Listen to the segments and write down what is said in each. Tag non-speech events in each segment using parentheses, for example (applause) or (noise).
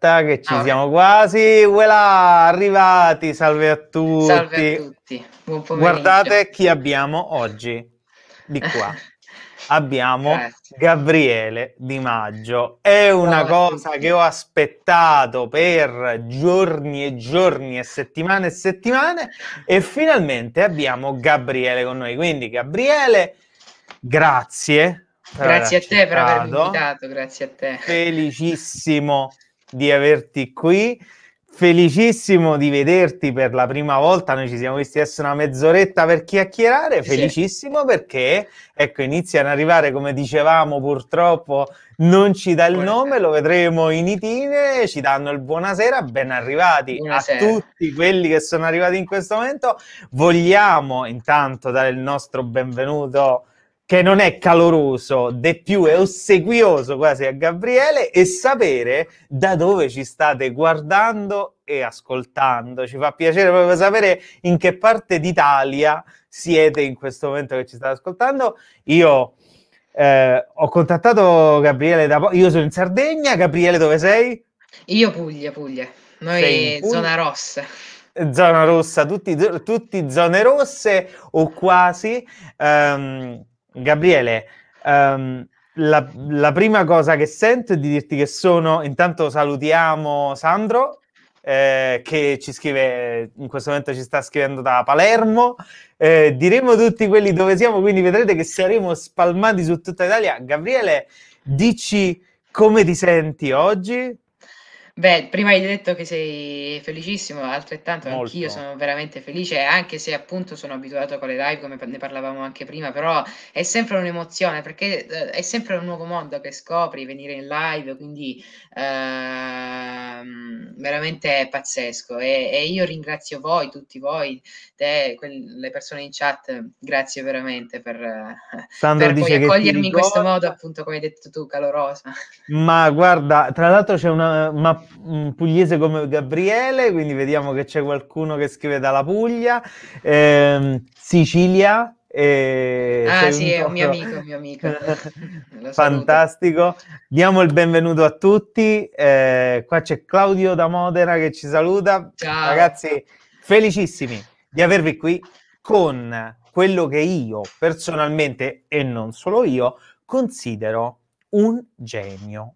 che ci ah, siamo beh. quasi, voilà, arrivati, salve a tutti. Salve a tutti. Guardate chi abbiamo oggi, di qua. (laughs) abbiamo Grazie. Gabriele Di Maggio. È una Buona cosa che ho aspettato per giorni e giorni e settimane e settimane e finalmente abbiamo Gabriele con noi. Quindi Gabriele, grazie. Grazie a te per avermi invitato, grazie a te. Felicissimo di averti qui. Felicissimo di vederti per la prima volta. Noi ci siamo visti adesso una mezz'oretta per chiacchierare. Felicissimo sì. perché ecco, iniziano ad arrivare, come dicevamo, purtroppo non ci dà il buonasera. nome, lo vedremo in itine. Ci danno il buonasera, ben arrivati buonasera. a tutti quelli che sono arrivati in questo momento. Vogliamo intanto dare il nostro benvenuto che non è caloroso, de più è ossequioso quasi a Gabriele e sapere da dove ci state guardando e ascoltando. Ci fa piacere proprio sapere in che parte d'Italia siete in questo momento che ci state ascoltando. Io eh, ho contattato Gabriele da poco, io sono in Sardegna, Gabriele dove sei? Io Puglia, Puglia, noi Puglia? zona rossa zona rossa, tutti, tutti, zone rosse o quasi. Um, Gabriele, um, la, la, prima cosa che sento è di dirti che sono, intanto salutiamo Sandro eh, che ci scrive, in questo momento ci sta scrivendo da Palermo, eh, diremo tutti quelli dove siamo, quindi vedrete che saremo spalmati su tutta Italia. Gabriele, dici come ti senti oggi? Beh, prima hai detto che sei felicissimo, altrettanto Molto. anch'io sono veramente felice, anche se appunto sono abituato con le live, come ne parlavamo anche prima, però è sempre un'emozione perché eh, è sempre un nuovo mondo che scopri, venire in live, quindi ehm, veramente è pazzesco e, e, io ringrazio voi, tutti voi, te, que- le persone in chat, grazie veramente per, eh, per poi accogliermi in questo modo, appunto come hai detto tu, calorosa. Ma guarda, tra l'altro c'è una... Ma un pugliese come Gabriele, quindi vediamo che c'è qualcuno che scrive dalla Puglia, eh, Sicilia. Eh, ah sì, è un mio amico, un mio amico. (laughs) Fantastico. Diamo il benvenuto a tutti. Eh, qua c'è Claudio da Modena che ci saluta. Ciao. Ragazzi, felicissimi di avervi qui con quello che io personalmente, e non solo io, considero un genio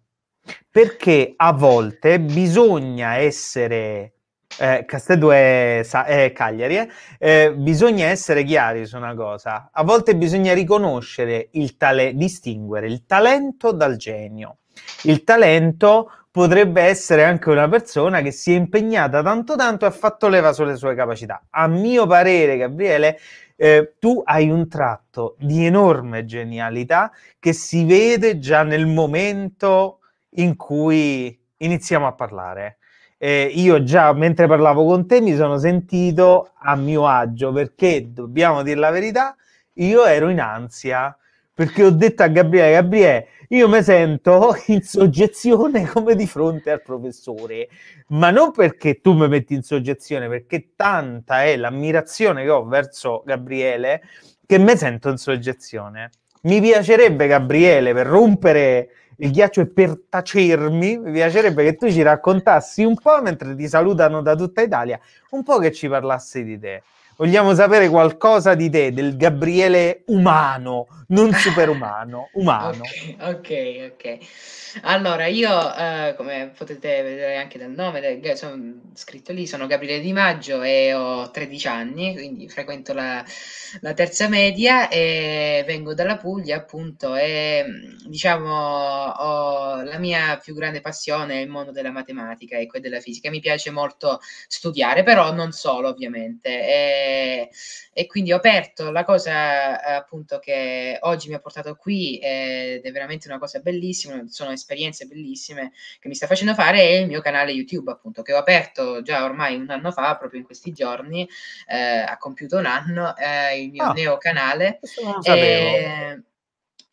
perché a volte bisogna essere eh, Castedo è, sa, Cagliari, eh, eh? bisogna essere chiari su una cosa, a volte bisogna riconoscere il talento, distinguere il talento dal genio. Il talento potrebbe essere anche una persona che si è impegnata tanto tanto e ha fatto leva sulle sue capacità. A mio parere, Gabriele, eh, tu hai un tratto di enorme genialità che si vede già nel momento in cui iniziamo a parlare. Eh, io già mentre parlavo con te mi sono sentito a mio agio perché dobbiamo dire la verità, io ero in ansia perché ho detto a Gabriele, Gabriele, io mi sento (laughs) in soggezione come di fronte al professore, ma non perché tu mi metti in soggezione, perché tanta è l'ammirazione che ho verso Gabriele che mi sento in soggezione. Mi piacerebbe, Gabriele, per rompere il ghiaccio è per tacermi, mi piacerebbe che tu ci raccontassi un po', mentre ti salutano da tutta Italia, un po' che ci parlassi di te. Vogliamo sapere qualcosa di te, del Gabriele umano, non (laughs) superumano, umano. ok, ok. Allora, io, eh, come potete vedere anche dal nome, del, sono scritto lì, sono Gabriele Di Maggio e ho 13 anni, quindi frequento la, la terza media e vengo dalla Puglia, appunto, e diciamo la mia più grande passione è il mondo della matematica e della fisica. Mi piace molto studiare, però non solo, ovviamente. E, e, quindi ho aperto la cosa eh, appunto che oggi mi ha portato qui ed è veramente una cosa bellissima, sono esperienze bellissime che mi sta facendo fare è il mio canale YouTube appunto che ho aperto già ormai un anno fa, proprio in questi giorni, eh, ha compiuto un anno eh, il mio ah, neo canale. Questo non lo sapevo. E,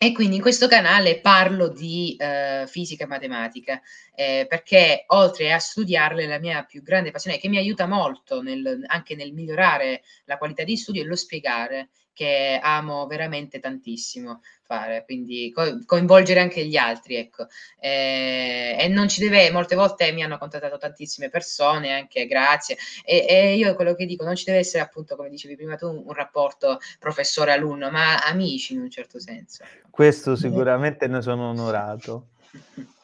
e quindi in questo canale parlo di eh, fisica e matematica, eh, perché oltre a studiarle la mia più grande passione, che mi aiuta molto nel, anche nel migliorare la qualità di studio, è lo spiegare che amo veramente tantissimo fare, quindi co- coinvolgere anche gli altri, ecco. Eh, e non ci deve, molte volte mi hanno contattato tantissime persone, anche grazie, e, e, io quello che dico, non ci deve essere appunto, come dicevi prima tu, un rapporto professore-alunno, ma amici in un certo senso. Questo eh. sicuramente ne sono onorato. (laughs)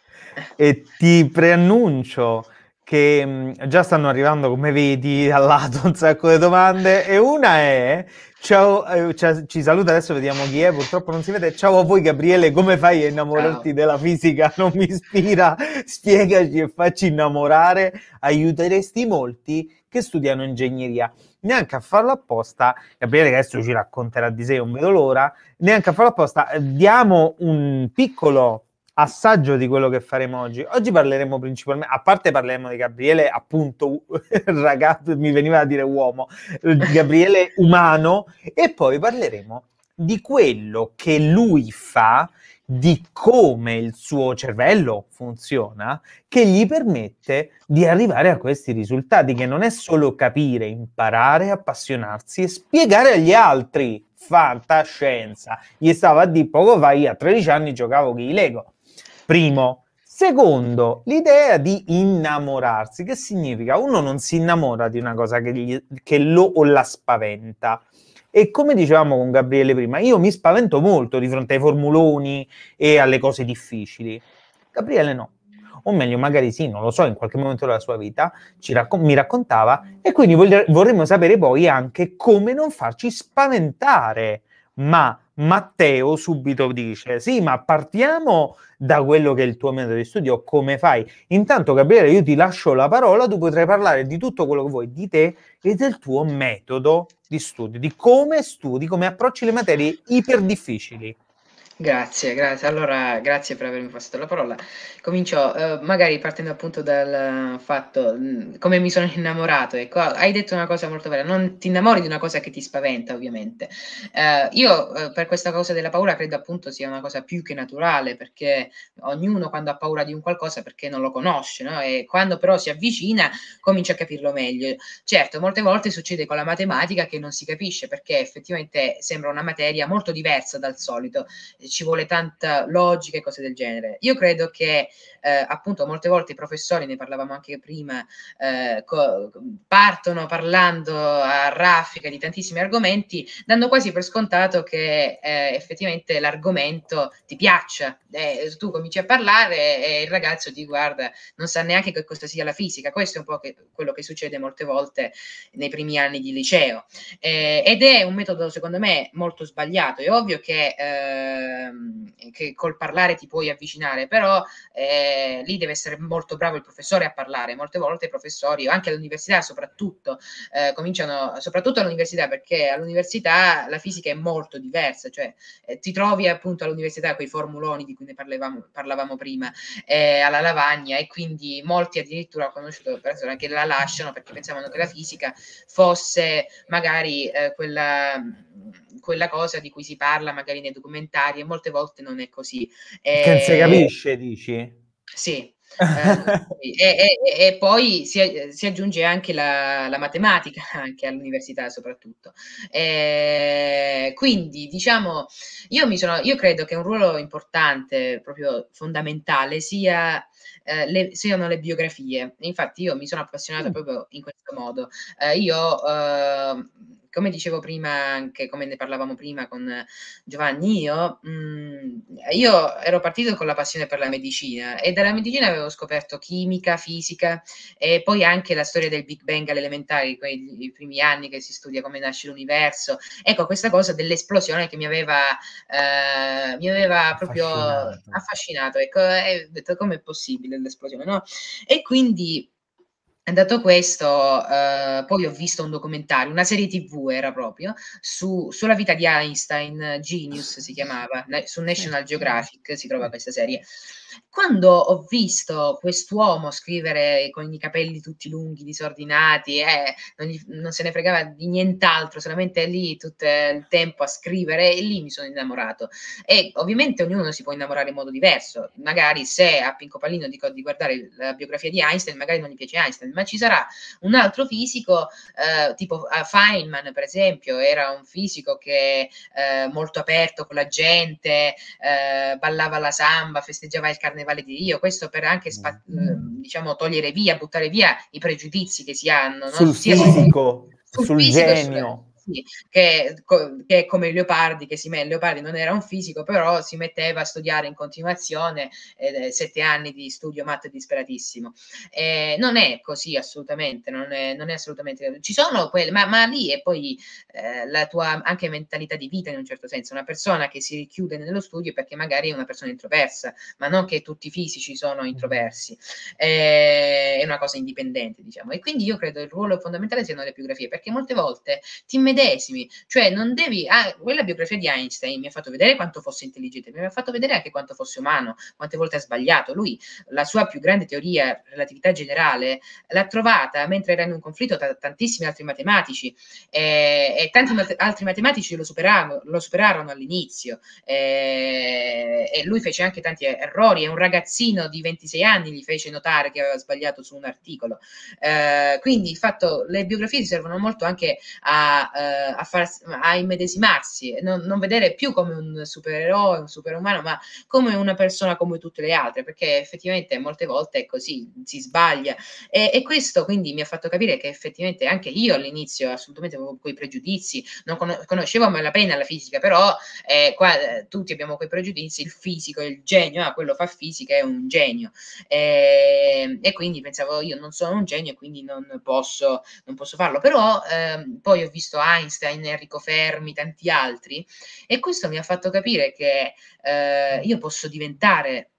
e ti preannuncio che mm, già stanno arrivando, come vedi, al lato un sacco di domande. E una è, ciao, eh, ci, ci saluta, adesso vediamo chi è, purtroppo non si vede. Ciao a voi Gabriele, come fai a innamorarti ciao. della fisica? Non mi ispira, spiegaci e facci innamorare. Aiuteresti molti che studiano ingegneria. Neanche a farlo apposta, Gabriele che adesso ci racconterà di sé, non vedo l'ora, neanche a farlo apposta, diamo un piccolo assaggio di quello che faremo oggi. Oggi parleremo principalmente, a parte parleremo di Gabriele, appunto, (laughs) ragazzo, mi veniva a dire uomo, Gabriele (laughs) umano, e poi parleremo di quello che lui fa, di come il suo cervello funziona, che gli permette di arrivare a questi risultati, che non è solo capire, imparare, appassionarsi e spiegare agli altri fantascienza. Gli stavo a dire poco fa, io a 13 anni giocavo con i Lego Primo. Secondo, l'idea di innamorarsi, che significa? Uno non si innamora di una cosa che, gli, che lo o la spaventa. E come dicevamo con Gabriele prima, io mi spavento molto di fronte ai formuloni e alle cose difficili. Gabriele no, o meglio, magari sì, non lo so, in qualche momento della sua vita raccom- mi raccontava, e quindi vorremmo sapere poi anche come non farci spaventare, ma Matteo subito dice: Sì, ma partiamo da quello che è il tuo metodo di studio, come fai? Intanto, Gabriele, io ti lascio la parola, tu potrai parlare di tutto quello che vuoi, di te e del tuo metodo di studio, di come studi, come approcci le materie iper difficili. Grazie, grazie. Allora, grazie per avermi passato la parola. Comincio eh, magari partendo appunto dal fatto mh, mm, come mi sono innamorato. Ecco, hai detto una cosa molto bella, non ti innamori di una cosa che ti spaventa, ovviamente. Eh, io eh, per questa cosa della paura credo appunto sia una cosa più che naturale, perché ognuno quando ha paura di un qualcosa perché non lo conosce, no? E quando però si avvicina comincia a capirlo meglio. Certo, molte volte succede con la matematica che non si capisce perché effettivamente sembra una materia molto diversa dal solito ci vuole tanta logica e cose del genere. Io credo che eh, appunto molte volte i professori, ne parlavamo anche prima, eh, co- partono parlando a raffica di tantissimi argomenti, dando quasi per scontato che eh, effettivamente l'argomento ti piaccia. Eh, tu cominci a parlare e il ragazzo ti guarda, non sa neanche che cosa sia la fisica. Questo è un po' che, quello che succede molte volte nei primi anni di liceo. Eh, ed è un metodo, secondo me, molto sbagliato. È ovvio che Eh, Ehm, che col parlare ti puoi avvicinare, però eh, lì deve essere molto bravo il professore a parlare. Molte volte i professori, anche all'università soprattutto, eh, cominciano, soprattutto all'università, perché all'università la fisica è molto diversa, cioè eh, ti trovi appunto all'università quei formuloni di cui ne parlavamo, parlavamo prima, eh, alla lavagna e quindi molti addirittura ho conosciuto persone che la lasciano perché pensavano che la fisica fosse magari eh, quella quella cosa di cui si parla magari nei documentari e molte volte non è così. E... Che eh, si capisce, dici? Sì, (laughs) eh, e, e, e, poi si, si aggiunge anche la, la, matematica, (laughs) anche all'università soprattutto. Eh, quindi diciamo, io, sono, io, credo che un ruolo importante, proprio fondamentale, sia eh, le, siano le biografie. Infatti io mi sono appassionata mm. proprio in questo modo. Eh, io, eh, come dicevo prima, anche come ne parlavamo prima con Giovanni, io, mh, mm, io ero partito con la passione per la medicina e dalla medicina avevo scoperto chimica, fisica e poi anche la storia del Big Bang all'elementare, quei primi anni che si studia come nasce l'universo. Ecco, questa cosa dell'esplosione che mi aveva, eh, mi aveva proprio affascinato. affascinato. Ecco, ho detto com'è possibile? dell'esplosione, no? E quindi dato questo, eh, poi ho visto un documentario, una serie tv era proprio, su, sulla vita di Einstein, Genius si chiamava, su National Geographic si trova questa serie. Quando ho visto quest'uomo scrivere con i capelli tutti lunghi, disordinati, eh, non, non, se ne fregava di nient'altro, solamente lì tutto il tempo a scrivere, e lì mi sono innamorato. E ovviamente ognuno si può innamorare in modo diverso. Magari se a Pinco Pallino dico di guardare la biografia di Einstein, magari non gli piace Einstein, ma ci sarà un altro fisico, eh, tipo eh, Feynman, per esempio, era un fisico che eh, molto aperto con la gente, eh, ballava la samba, festeggiava il carnevale di Rio, questo per anche spa- mm. mm. diciamo, togliere via, buttare via i pregiudizi che si hanno no? sul Sia fisico, sul, sul fisico, genio sì, che, che come Leopardi, che si, mette, Leopardi non era un fisico, però si metteva a studiare in continuazione eh, sette anni di studio matto disperatissimo. Eh, non è così assolutamente, non è, non è assolutamente. Ci sono quelle, ma, ma lì è poi eh, la tua anche mentalità di vita in un certo senso, una persona che si richiude nello studio perché magari è una persona introversa, ma non che tutti i fisici sono mm. introversi, è una cosa indipendente diciamo. E quindi io credo il ruolo fondamentale siano le biografie, perché molte volte ti immedesimi medesimi, cioè non devi, ah, quella biografia di Einstein mi ha fatto vedere quanto fosse intelligente, mi ha fatto vedere anche quanto fosse umano, quante volte ha sbagliato, lui la sua più grande teoria, relatività generale, l'ha trovata mentre era in un conflitto tra tantissimi altri matematici eh, e tanti mat- altri matematici lo superarono, lo superarono all'inizio eh, e lui fece anche tanti errori e un ragazzino di 26 anni gli fece notare che aveva sbagliato su un articolo. Eh, quindi il fatto, le biografie servono molto anche a eh, a, far, a immedesimarsi, non, non, vedere più come un supereroe, un superumano, ma come una persona come tutte le altre, perché effettivamente molte volte è così, si sbaglia. E, e questo quindi mi ha fatto capire che effettivamente anche io all'inizio assolutamente avevo quei pregiudizi, non conoscevo mai la la fisica, però eh, qua eh, tutti abbiamo quei pregiudizi, il fisico, il genio, ah, quello fa fisica, è un genio. E, ehm, e quindi pensavo io non sono un genio e quindi non posso, non posso farlo, però eh, poi ho visto anche Einstein, Enrico Fermi, tanti altri e questo mi ha fatto capire che eh, io posso diventare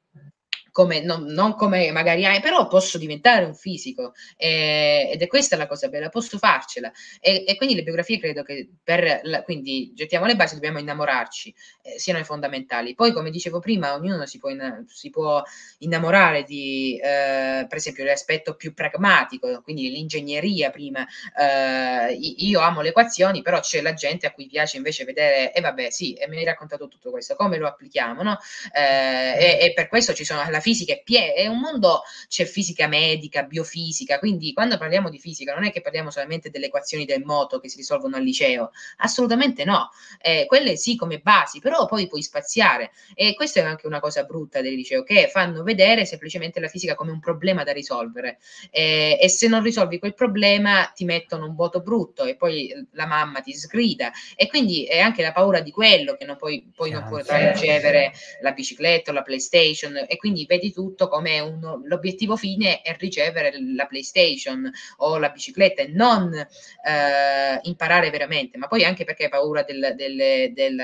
come, non, non, come magari hai, però posso diventare un fisico eh, ed è questa la cosa bella, posso farcela. E, e quindi le biografie credo che per, la, quindi gettiamo le basi, dobbiamo innamorarci, eh, siano i fondamentali. Poi come dicevo prima, ognuno si può, in, si può innamorare di, eh, per esempio, l'aspetto più pragmatico, quindi l'ingegneria prima. Eh, io amo le equazioni, però c'è la gente a cui piace invece vedere, e eh, vabbè sì, e mi hai raccontato tutto questo, come lo applichiamo, no? Eh, e, e per questo ci sono alla fine fisica è pie, è un mondo, c'è fisica medica, biofisica, quindi quando parliamo di fisica non è che parliamo solamente delle equazioni del moto che si risolvono al liceo, assolutamente no, eh, quelle sì come basi, però poi puoi spaziare e questa è anche una cosa brutta del liceo che fanno vedere semplicemente la fisica come un problema da risolvere eh, e se non risolvi quel problema ti mettono un voto brutto e poi la mamma ti sgrida e quindi è anche la paura di quello che non puoi, poi non puoi ricevere la bicicletta o la playstation e quindi vedi tutto come un, l'obiettivo fine è ricevere la PlayStation o la bicicletta e non eh, imparare veramente, ma poi anche perché hai paura del, del, del,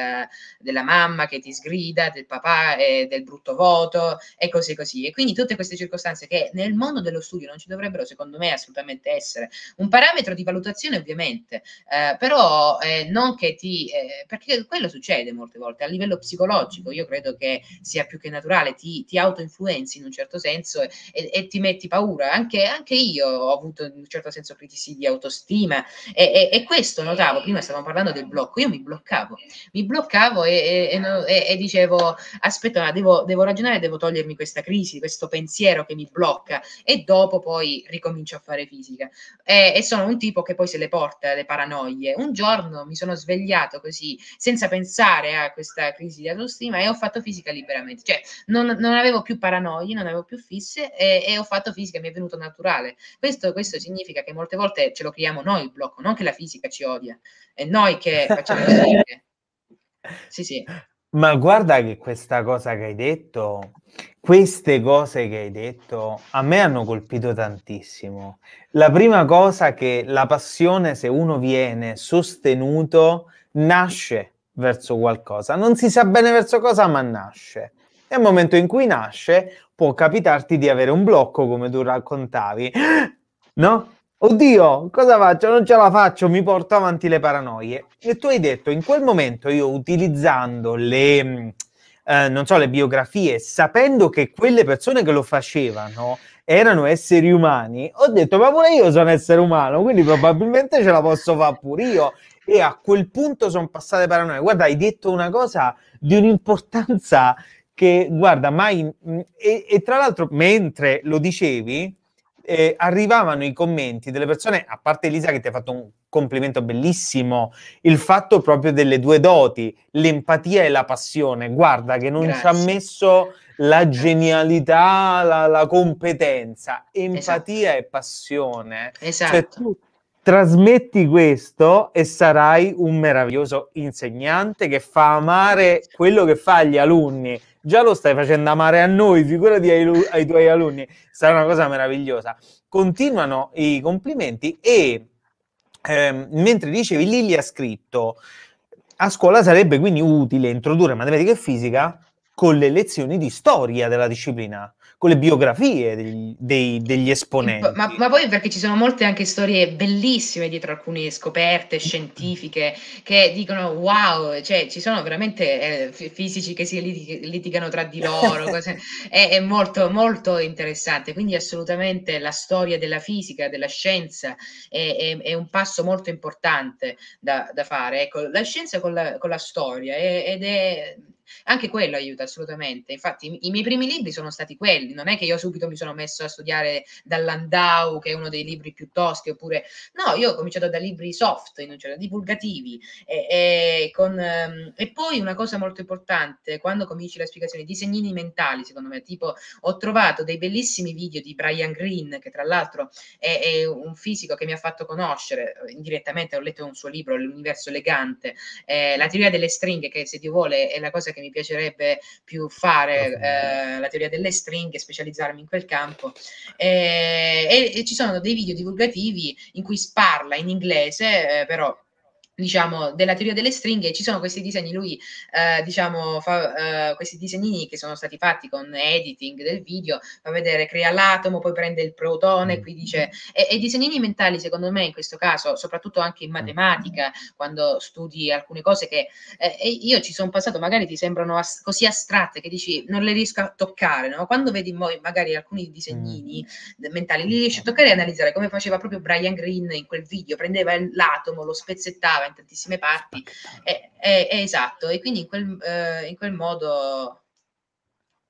della mamma che ti sgrida, del papà, e del brutto voto e così così. E quindi tutte queste circostanze che nel mondo dello studio non ci dovrebbero, secondo me, assolutamente essere. Un parametro di valutazione, ovviamente, eh, però eh, non che ti... Eh, perché quello succede molte volte a livello psicologico, io credo che sia più che naturale, ti, ti autoinformi influenzi in un certo senso e, e, e ti metti paura. Anche, anche, io ho avuto in un certo senso critici di autostima e, e questo notavo, prima stavamo parlando del blocco, io mi bloccavo, mi bloccavo e, dicevo aspetta, devo, devo ragionare, devo togliermi questa crisi, questo pensiero che mi blocca e dopo poi ricomincio a fare fisica. E, e, sono un tipo che poi se le porta le paranoie. Un giorno mi sono svegliato così, senza pensare a questa crisi di autostima, e ho fatto fisica liberamente. Cioè, non, non avevo più paranoie, non avevo più fisse e, e ho fatto fisica, mi è venuto naturale. Questo, questo, significa che molte volte ce lo creiamo noi il blocco, non che la fisica ci odia, è noi che facciamo fisiche. Sì, sì. Ma guarda che questa cosa che hai detto, queste cose che hai detto, a me hanno colpito tantissimo. La prima cosa che la passione, se uno viene sostenuto, nasce verso qualcosa. Non si sa bene verso cosa, ma nasce. Nel momento in cui nasce, può capitarti di avere un blocco, come tu raccontavi, (gasps) no? Oddio, cosa faccio? Non ce la faccio, mi porto avanti le paranoie. E tu hai detto, in quel momento io utilizzando le, mm, eh, non so, le biografie, sapendo che quelle persone che lo facevano erano esseri umani, ho detto, ma pure io sono essere umano, quindi probabilmente ce la posso fare pure io. E a quel punto sono passate paranoie. Guarda, hai detto una cosa di un'importanza che guarda, mai... Mm, e, e tra l'altro, mentre lo dicevi, eh, arrivavano i commenti delle persone, a parte Elisa che ti ha fatto un complimento bellissimo, il fatto proprio delle due doti, l'empatia e la passione. Guarda che non Grazie. ci ha messo la genialità, la, la competenza, empatia esatto. e passione. Cioè, esatto. Cioè, tu trasmetti questo e sarai un meraviglioso insegnante che fa amare quello che fa agli alunni già lo stai facendo amare a noi, figurati ai, ai tuoi alunni, sarà una cosa meravigliosa. Continuano i complimenti e eh, mentre dicevi Lili ha scritto a scuola sarebbe quindi utile introdurre matematica e fisica con le lezioni di storia della disciplina con le biografie degli, dei, degli esponenti. Ma, ma, poi perché ci sono molte anche storie bellissime dietro alcune scoperte scientifiche che dicono wow, cioè ci sono veramente eh, fisici che si litig- litigano tra di loro, (laughs) cose, è, è, molto, molto interessante, quindi assolutamente la storia della fisica, della scienza è, è, è un passo molto importante da, da fare, ecco, la scienza con la, con la storia ed è anche quello aiuta assolutamente. Infatti, i miei primi libri sono stati quelli. Non è che io subito mi sono messo a studiare dall'Andau, che è uno dei libri più tosti, oppure no, io ho cominciato da libri soft, in un certo, divulgativi. E, e, con, ehm, e poi una cosa molto importante, quando cominci la spiegazione, i disegnini mentali, secondo me, tipo ho trovato dei bellissimi video di Brian Green, che tra l'altro è, è un fisico che mi ha fatto conoscere eh, indirettamente, ho letto un suo libro, L'universo elegante, eh, la teoria delle stringhe, che se Dio vuole è la cosa che che mi piacerebbe più fare eh, la teoria delle stringhe, specializzarmi in quel campo. E, e, e, ci sono dei video divulgativi in cui si parla in inglese, eh, però diciamo, della teoria delle stringhe, ci sono questi disegni, lui eh, diciamo, fa eh, questi disegnini che sono stati fatti con editing del video, fa vedere, crea l'atomo, poi prende il protone, mm. qui dice, e, i disegnini mentali secondo me in questo caso, soprattutto anche in mm. matematica, quando studi alcune cose che eh, io ci sono passato, magari ti sembrano as- così astratte che dici non le riesco a toccare, no? quando vedi poi magari alcuni disegnini mm. mentali li riesci a toccare e analizzare, come faceva proprio Brian Green in quel video, prendeva l'atomo, lo spezzettava, in tantissime parti. È, è, è esatto, e quindi in quel, eh, in quel modo...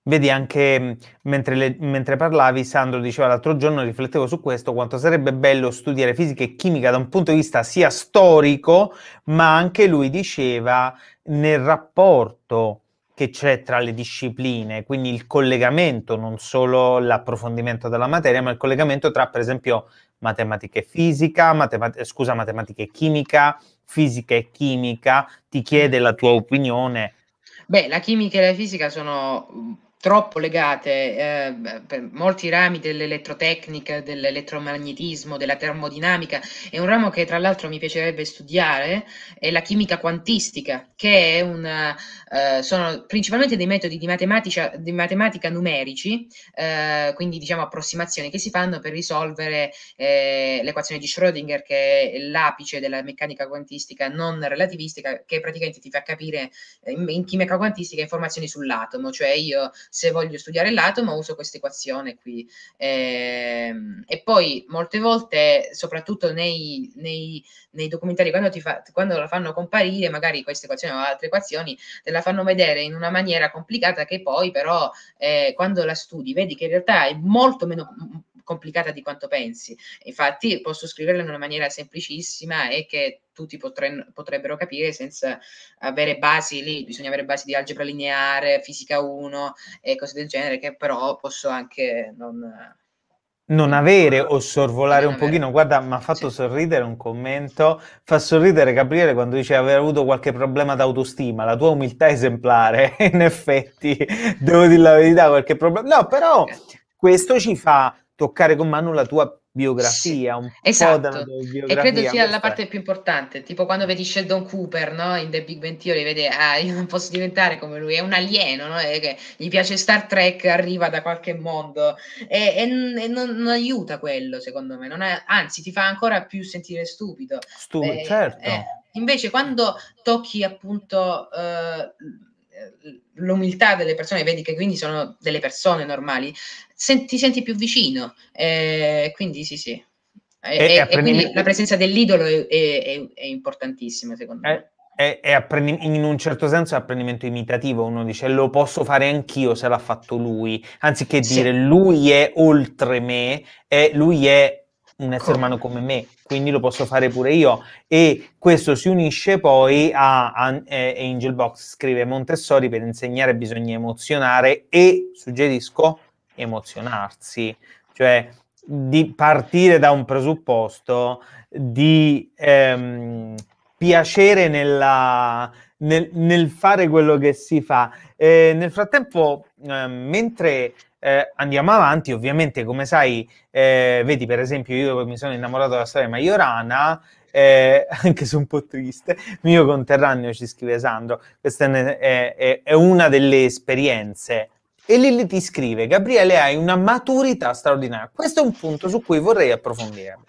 Vedi anche mm, mentre, le, mentre, parlavi, Sandro diceva l'altro giorno, riflettevo su questo, quanto sarebbe bello studiare fisica e chimica da un punto di vista sia storico, ma anche lui diceva nel rapporto che c'è tra le discipline, quindi il collegamento, non solo l'approfondimento della materia, ma il collegamento tra, per esempio, matematica e fisica, matematica, eh, scusa, matematica e chimica, fisica e chimica, ti chiede mm. la tua opinione. Beh, la chimica e la fisica sono mm, troppo legate eh, per molti rami dell'elettrotecnica, dell'elettromagnetismo, della termodinamica. È un ramo che tra l'altro mi piacerebbe studiare, è la chimica quantistica, che una, eh, sono principalmente dei metodi di matematica, di matematica numerici, eh, quindi diciamo approssimazioni che si fanno per risolvere eh, l'equazione di Schrödinger, che è l'apice della meccanica quantistica non relativistica, che praticamente ti fa capire eh, in, in chimica quantistica informazioni sull'atomo, cioè io se voglio studiare l'atomo uso questa equazione qui. E, ehm, e poi molte volte, soprattutto nei, nei, nei documentari, quando, fa, quando, la fanno comparire, magari questa equazione o altre equazioni, te la fanno vedere in una maniera complicata che poi però eh, quando la studi vedi che in realtà è molto meno complicata di quanto pensi. Infatti posso scriverla in una maniera semplicissima e che tutti potren- potrebbero capire senza avere basi lì, bisogna avere basi di algebra lineare, fisica 1 e cose del genere che però posso anche non non avere o sorvolare un avere. pochino. Guarda, mi ha fatto sì. sorridere un commento. Fa sorridere Gabriele quando dice aver avuto qualche problema d'autostima. La tua umiltà esemplare, (laughs) in effetti, devo dire la verità, qualche problema. No, però questo ci fa toccare con mano la tua biografia, un esatto. po' biografia. E credo sia la parte più importante, tipo quando vedi Sheldon Cooper no? in The Big Bang Theory, vede, ah, io non posso diventare come lui, è un alieno, no? e che gli piace Star Trek, arriva da qualche mondo, e, e, e non, non, aiuta quello, secondo me, è, anzi ti fa ancora più sentire stupido. Stupido, eh, certo. Eh, invece quando tocchi appunto... Eh, l'umiltà delle persone, vedi che quindi sono delle persone normali, senti, ti senti più vicino. Eh, quindi sì, sì. E, e, e quindi la presenza dell'idolo è, è, è importantissima, secondo eh, me. È, apprendi- in un certo senso è apprendimento imitativo, uno dice lo posso fare anch'io se l'ha fatto lui, anziché dire sì. lui è oltre me, è, lui è un essere umano come me, quindi lo posso fare pure io. E questo si unisce poi a, a eh, Angel Box, scrive Montessori, per insegnare bisogna emozionare e, suggerisco, emozionarsi, cioè di partire da un presupposto di ehm, piacere nella, nel, nel, fare quello che si fa. Eh, nel frattempo, eh, mentre eh, andiamo avanti, ovviamente, come sai, eh, vedi per esempio, io mi sono innamorato della storia Majorana. Eh, (laughs) anche se un po' triste, mio conterraneo ci scrive Sandro, questa è, è, è una delle esperienze e Lilly ti scrive, Gabriele hai una maturità straordinaria. Questo è un punto su cui vorrei approfondire.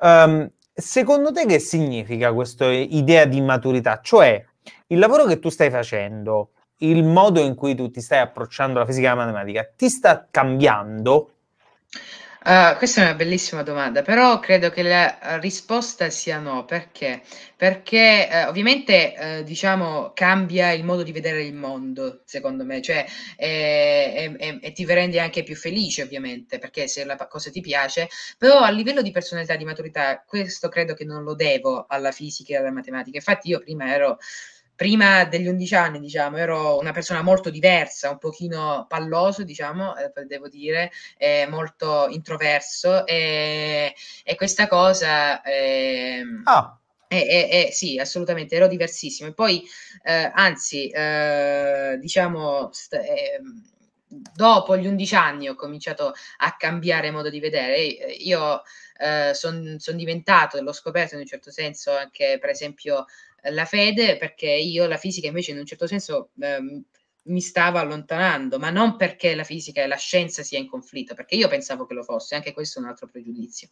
Um, secondo te che significa questa idea di maturità? Cioè, il lavoro che tu stai facendo, il modo in cui tu ti stai approcciando alla fisica e alla matematica, ti sta cambiando? Eh, questa è una bellissima domanda, però credo che la risposta sia no, perché? Perché eh, ovviamente eh, diciamo cambia il modo di vedere il mondo, secondo me, cioè, eh, e ti rende anche più felice ovviamente, perché se la cosa ti piace, però a livello di personalità, di maturità, questo credo che non lo devo alla fisica e alla matematica, infatti io prima ero prima degli 11 anni, diciamo, ero una persona molto diversa, un pochino palloso, diciamo, eh, devo dire, eh, molto introverso e, e questa cosa... Eh, ah. Eh, eh, sì, assolutamente, ero diversissimo. E poi, eh, anzi, eh, diciamo, st- ehm, dopo gli 11 anni ho cominciato a cambiare modo di vedere. Eh, io eh, sono son diventato, l'ho scoperto in un certo senso anche per esempio la fede perché io la fisica invece in un certo senso ehm, mi stavo allontanando, ma non perché la fisica e la scienza sia in conflitto, perché io pensavo che lo fosse, anche questo è un altro pregiudizio.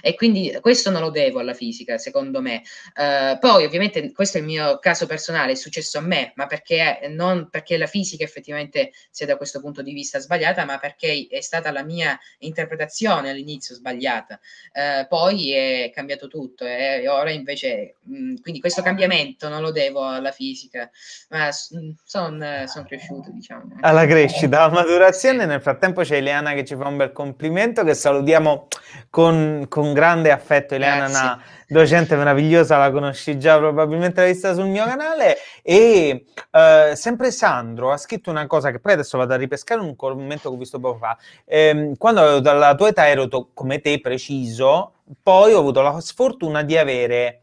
E quindi questo non lo devo alla fisica, secondo me. Uh, poi, ovviamente, questo è il mio caso personale, è successo a me, ma perché non perché la fisica effettivamente sia da questo punto di vista sbagliata, ma perché è stata la mia interpretazione all'inizio sbagliata. Uh, poi è cambiato tutto e ora invece, mh, mm, quindi questo cambiamento non lo devo alla fisica, ma sono mm, son cresciuto. Ah, cresciuto, diciamo. Alla crescita, alla maturazione. Nel frattempo c'è Ileana che ci fa un bel complimento, che salutiamo con, con grande affetto. Ileana è una docente meravigliosa, la conosci già, probabilmente l'hai vista sul mio canale. E eh, sempre Sandro ha scritto una cosa che poi adesso vado a ripescare un commento che ho visto poco fa. Eh, quando avevo dalla tua età ero to- come te preciso, poi ho avuto la sfortuna di avere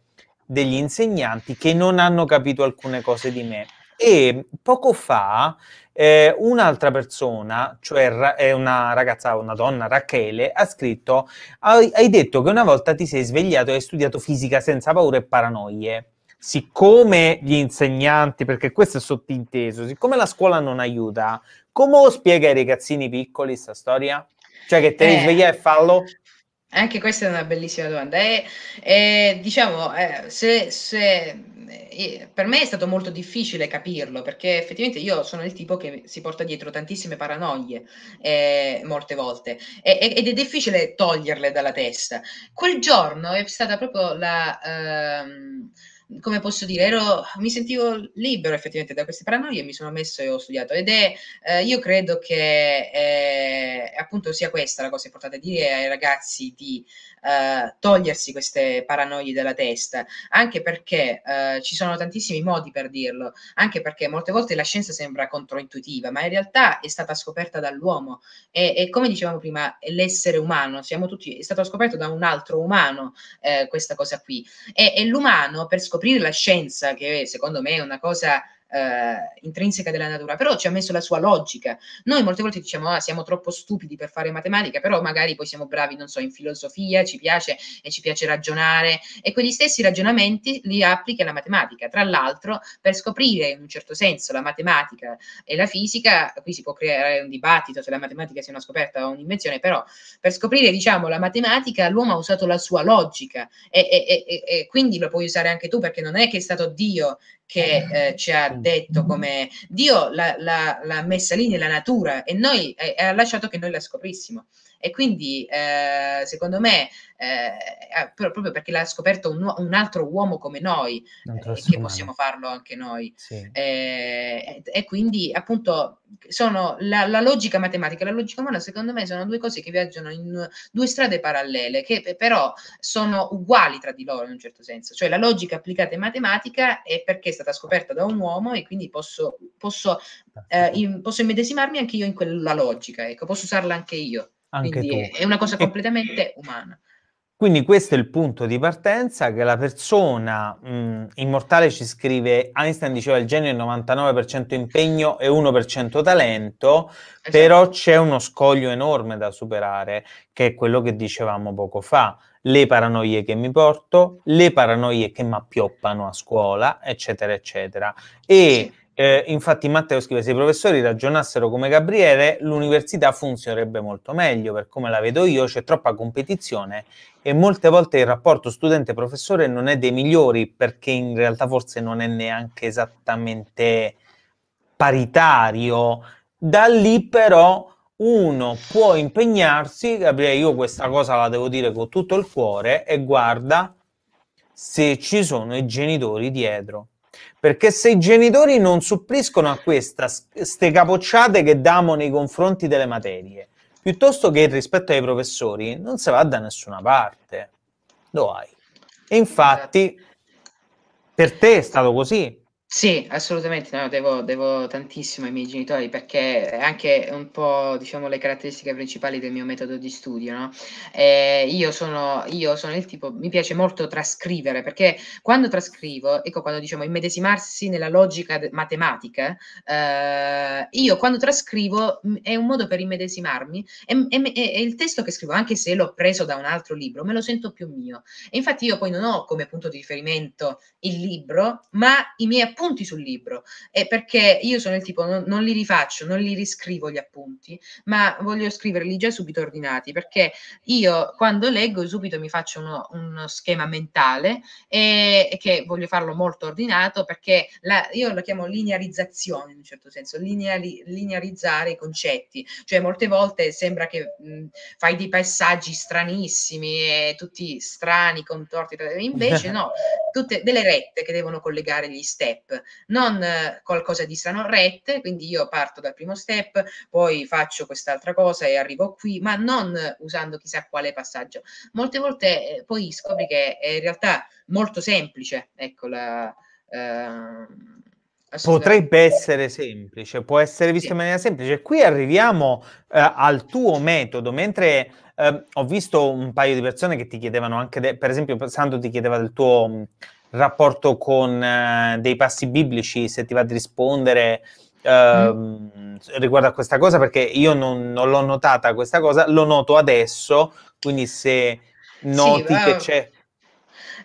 degli insegnanti che non hanno capito alcune cose di me. E poco fa eh, un'altra persona, cioè è una ragazza, una donna, Rachele, ha scritto: hai, hai detto che una volta ti sei svegliato e hai studiato fisica senza paure e paranoie siccome gli insegnanti, perché questo è sottinteso, siccome la scuola non aiuta, come lo spiega ai ragazzini piccoli questa storia? Cioè che te li eh. e fallo? Anche questa è una bellissima domanda. E, e diciamo, eh, se, se eh, per me è stato molto difficile capirlo, perché effettivamente io sono il tipo che si porta dietro tantissime paranoie eh, molte volte e, ed è difficile toglierle dalla testa. Quel giorno è stata proprio la... Ehm, come posso dire, ero, mi sentivo libero effettivamente da queste paranoie, e mi sono messo e ho studiato ed è, eh, io credo che eh, appunto sia questa la cosa importante, dire ai ragazzi di eh, togliersi queste paranoie dalla testa, anche perché eh, ci sono tantissimi modi per dirlo, anche perché molte volte la scienza sembra controintuitiva, ma in realtà è stata scoperta dall'uomo e, e come dicevamo prima, l'essere umano, siamo tutti, è stato scoperto da un altro umano eh, questa cosa qui e, e l'umano per scoprire scoprire la scienza, che secondo me è una cosa eh, intrinseca della natura, però ci ha messo la sua logica. Noi molte volte diciamo, ah, siamo troppo stupidi per fare matematica, però magari poi siamo bravi, non so, in filosofia, ci piace e ci piace ragionare e quegli stessi ragionamenti li applica la matematica. Tra l'altro, per scoprire in un certo senso la matematica e la fisica, qui si può creare un dibattito se la matematica sia una scoperta o un'invenzione, però per scoprire, diciamo, la matematica l'uomo ha usato la sua logica e, e, e, e quindi lo puoi usare anche tu perché non è che è stato Dio che eh, ci ha detto mm-hmm. come Dio l'ha, l'ha, l'ha messa lì nella natura e noi, ha lasciato che noi la scoprissimo. E quindi, eh, secondo me, eh, eh proprio perché l'ha scoperto un, un, altro uomo come noi, eh, che possiamo farlo anche noi. Sì. Eh, e, e quindi, appunto, sono la, la, logica matematica e la logica umana, secondo me, sono due cose che viaggiano in due strade parallele, che però sono uguali tra di loro in un certo senso. Cioè, la logica applicata in matematica è perché è stata scoperta da un uomo e quindi posso, posso, eh, in, posso immedesimarmi anche io in quella logica, ecco, posso usarla anche io. Anche Quindi tu. È una cosa completamente e... umana. Quindi questo è il punto di partenza che la persona mh, immortale ci scrive, Einstein diceva il genio è il 99% impegno e 1% talento, esatto. però c'è uno scoglio enorme da superare, che è quello che dicevamo poco fa, le paranoie che mi porto, le paranoie che mi appioppano a scuola, eccetera, eccetera. E sì eh, infatti Matteo scrive, se i professori ragionassero come Gabriele, l'università funzionerebbe molto meglio, per come la vedo io c'è troppa competizione e molte volte il rapporto studente-professore non è dei migliori, perché in realtà forse non è neanche esattamente paritario. Da lì però uno può impegnarsi, Gabriele, io questa cosa la devo dire con tutto il cuore, e guarda se ci sono i genitori dietro perché se i genitori non suppliscono a questa ste capocciate che damo nei confronti delle materie, piuttosto che rispetto ai professori, non se va da nessuna parte. Lo hai. E infatti, per te è stato così. Sì, assolutamente, no, devo, devo tantissimo ai miei genitori perché è anche un po', diciamo, le caratteristiche principali del mio metodo di studio, no? Ehm, io sono io sono il tipo mi piace molto trascrivere perché quando trascrivo, ecco quando diciamo immedesimarsi nella logica matematica, ehm, io quando trascrivo mm, è un modo per immedesimarmi e, e, e il testo che scrivo, anche se l'ho preso da un altro libro, me lo sento più mio. E infatti io poi non ho come punto di riferimento il libro, ma i miei appunti sul libro, è eh, perché io sono il tipo, non, non, li rifaccio, non li riscrivo gli appunti, ma voglio scriverli già subito ordinati, perché io quando leggo subito mi faccio uno, uno schema mentale e, e, che voglio farlo molto ordinato, perché la, io lo chiamo linearizzazione in un certo senso, lineari, linearizzare i concetti, cioè molte volte sembra che mh, fai dei passaggi stranissimi e tutti strani, contorti, invece (laughs) no, tutte delle rette che devono collegare gli step non qualcosa di sanorette, quindi io parto dal primo step, poi faccio quest'altra cosa e arrivo qui, ma non usando chissà quale passaggio. Molte volte eh, poi scopri che è in realtà molto semplice, ecco la... Eh, Potrebbe essere semplice, può essere visto sì. in maniera semplice. Qui arriviamo eh, al tuo metodo, mentre eh, ho visto un paio di persone che ti chiedevano anche, de- per esempio Sandro ti chiedeva del tuo rapporto con eh, dei passi biblici, se ti va di rispondere eh, mm. riguardo a questa cosa, perché io non, non, l'ho notata questa cosa, lo noto adesso, quindi se noti sì, che c'è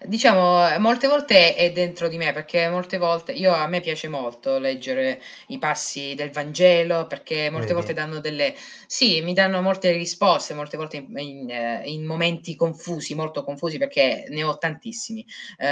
Diciamo, molte volte è dentro di me, perché molte volte io a me piace molto leggere i passi del Vangelo, perché molte Vedi. volte danno delle sì, mi danno molte risposte, molte volte in, in, eh, in momenti confusi, molto confusi, perché ne ho tantissimi, eh,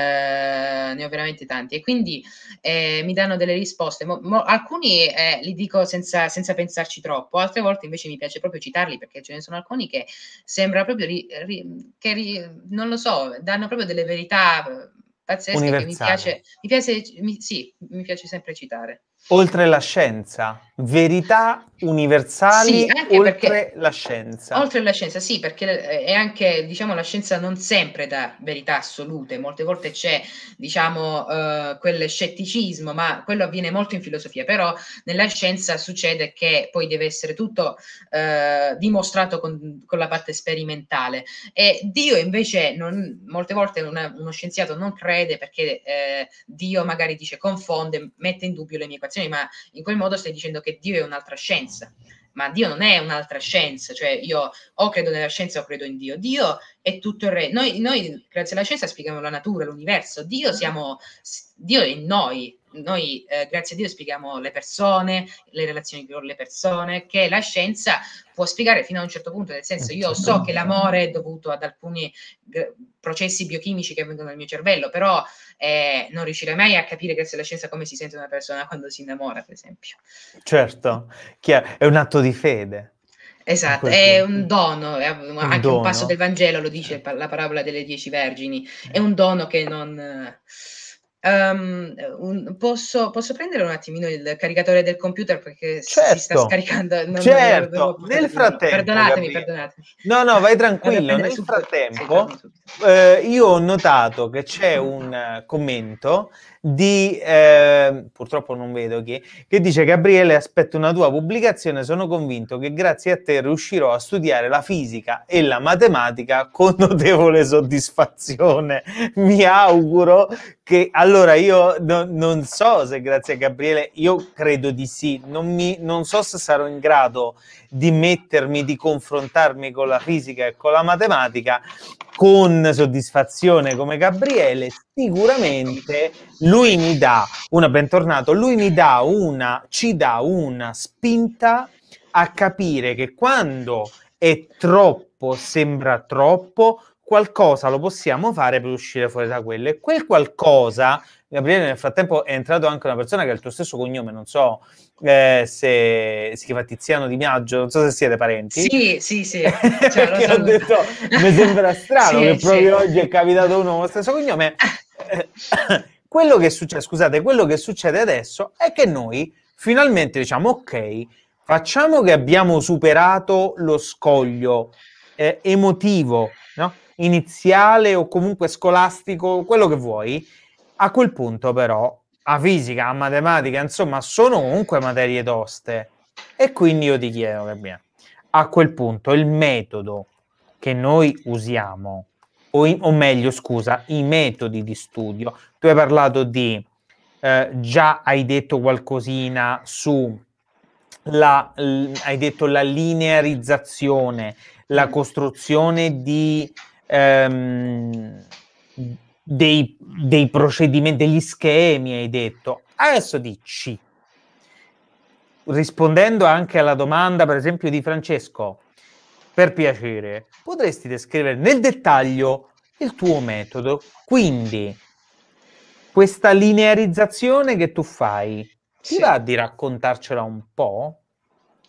ne ho veramente tanti. E quindi eh, mi danno delle risposte. Mo, mo, alcuni eh, li dico senza, senza, pensarci troppo, altre volte invece mi piace proprio citarli, perché ce ne sono alcuni che sembra proprio ri, ri, che ri, non lo so, danno proprio delle verità verità eh, pazzesche Universale. che mi piace, mi piace mi, sì, mi piace sempre citare. Oltre la scienza, verità universali sì, oltre la scienza. Oltre la scienza, sì, perché eh, è anche, diciamo, la scienza non sempre dà verità assolute, molte volte c'è, diciamo, eh, quel scetticismo, ma quello avviene molto in filosofia, però nella scienza succede che poi deve essere tutto eh, dimostrato con, con, la parte sperimentale e Dio invece non, molte volte una, uno scienziato non crede perché eh, Dio magari dice confonde, mette in dubbio le mie equazioni, ma in quel modo stai dicendo che Dio è un'altra scienza. Ma Dio non è un'altra scienza, cioè io o credo nella scienza o credo in Dio. Dio è tutto il re. Noi, noi grazie alla scienza, spieghiamo la natura, l'universo. Dio, siamo, Dio è in noi, noi eh, grazie a Dio spieghiamo le persone, le relazioni con le persone, che la scienza può spiegare fino a un certo punto, nel senso eh, io so certo. che l'amore è dovuto ad alcuni processi biochimici che avvengono nel mio cervello, però eh, non riuscirei mai a capire grazie alla scienza come si sente una persona quando si innamora, per esempio. Certo, è un atto di fede. Esatto, è un dono, è un anche dono. un passo del Vangelo lo dice eh. la parabola delle dieci vergini, è eh. un dono che non... Eh, Um, un, posso, posso, prendere un attimino il caricatore del computer perché certo. si sta scaricando. Non certo, non nel frattempo. Perdonatemi, perdonatemi. No, no, vai tranquillo. Nel frattempo, eh, io ho notato che c'è un commento di, eh, purtroppo non vedo chi, che dice Gabriele aspetto una tua pubblicazione, sono convinto che grazie a te riuscirò a studiare la fisica e la matematica con notevole soddisfazione. Mi auguro che, allora io no, non so se grazie a Gabriele, io credo di sì, non, mi, non so se sarò in grado di mettermi, di confrontarmi con la fisica e con la matematica con soddisfazione come Gabriele, sicuramente lui mi dà una bentornato, lui mi dà una, ci dà una spinta a capire che quando è troppo, sembra troppo, qualcosa lo possiamo fare per uscire fuori da quello e quel qualcosa Gabriele, nel frattempo è entrato anche una persona che ha il tuo stesso cognome, non so eh, se si chiama Tiziano Di Miaggio, non so se siete parenti. Sì, sì, sì. (laughs) Cioè, ho detto, mi sembra strano (laughs) sì, che proprio sì. oggi è capitato uno con lo stesso cognome. Eh, (coughs) quello che succede, scusate, quello che succede adesso è che noi finalmente diciamo, ok, facciamo che abbiamo superato lo scoglio eh, emotivo, no? iniziale o comunque scolastico, quello che vuoi, a quel punto però a fisica, a matematica, insomma, sono comunque materie toste. E quindi io ti chiedo, Gabriele, a quel punto il metodo che noi usiamo, o, in, o, meglio, scusa, i metodi di studio, tu hai parlato di, eh, già hai detto qualcosina su, la, l, hai detto la linearizzazione, la costruzione di... Ehm, dei, dei procedimenti, degli schemi, hai detto. Adesso dici, rispondendo anche alla domanda, per esempio, di Francesco, per piacere, potresti descrivere nel dettaglio il tuo metodo? Quindi, questa linearizzazione che tu fai, ti sì. va di raccontarcela un po'?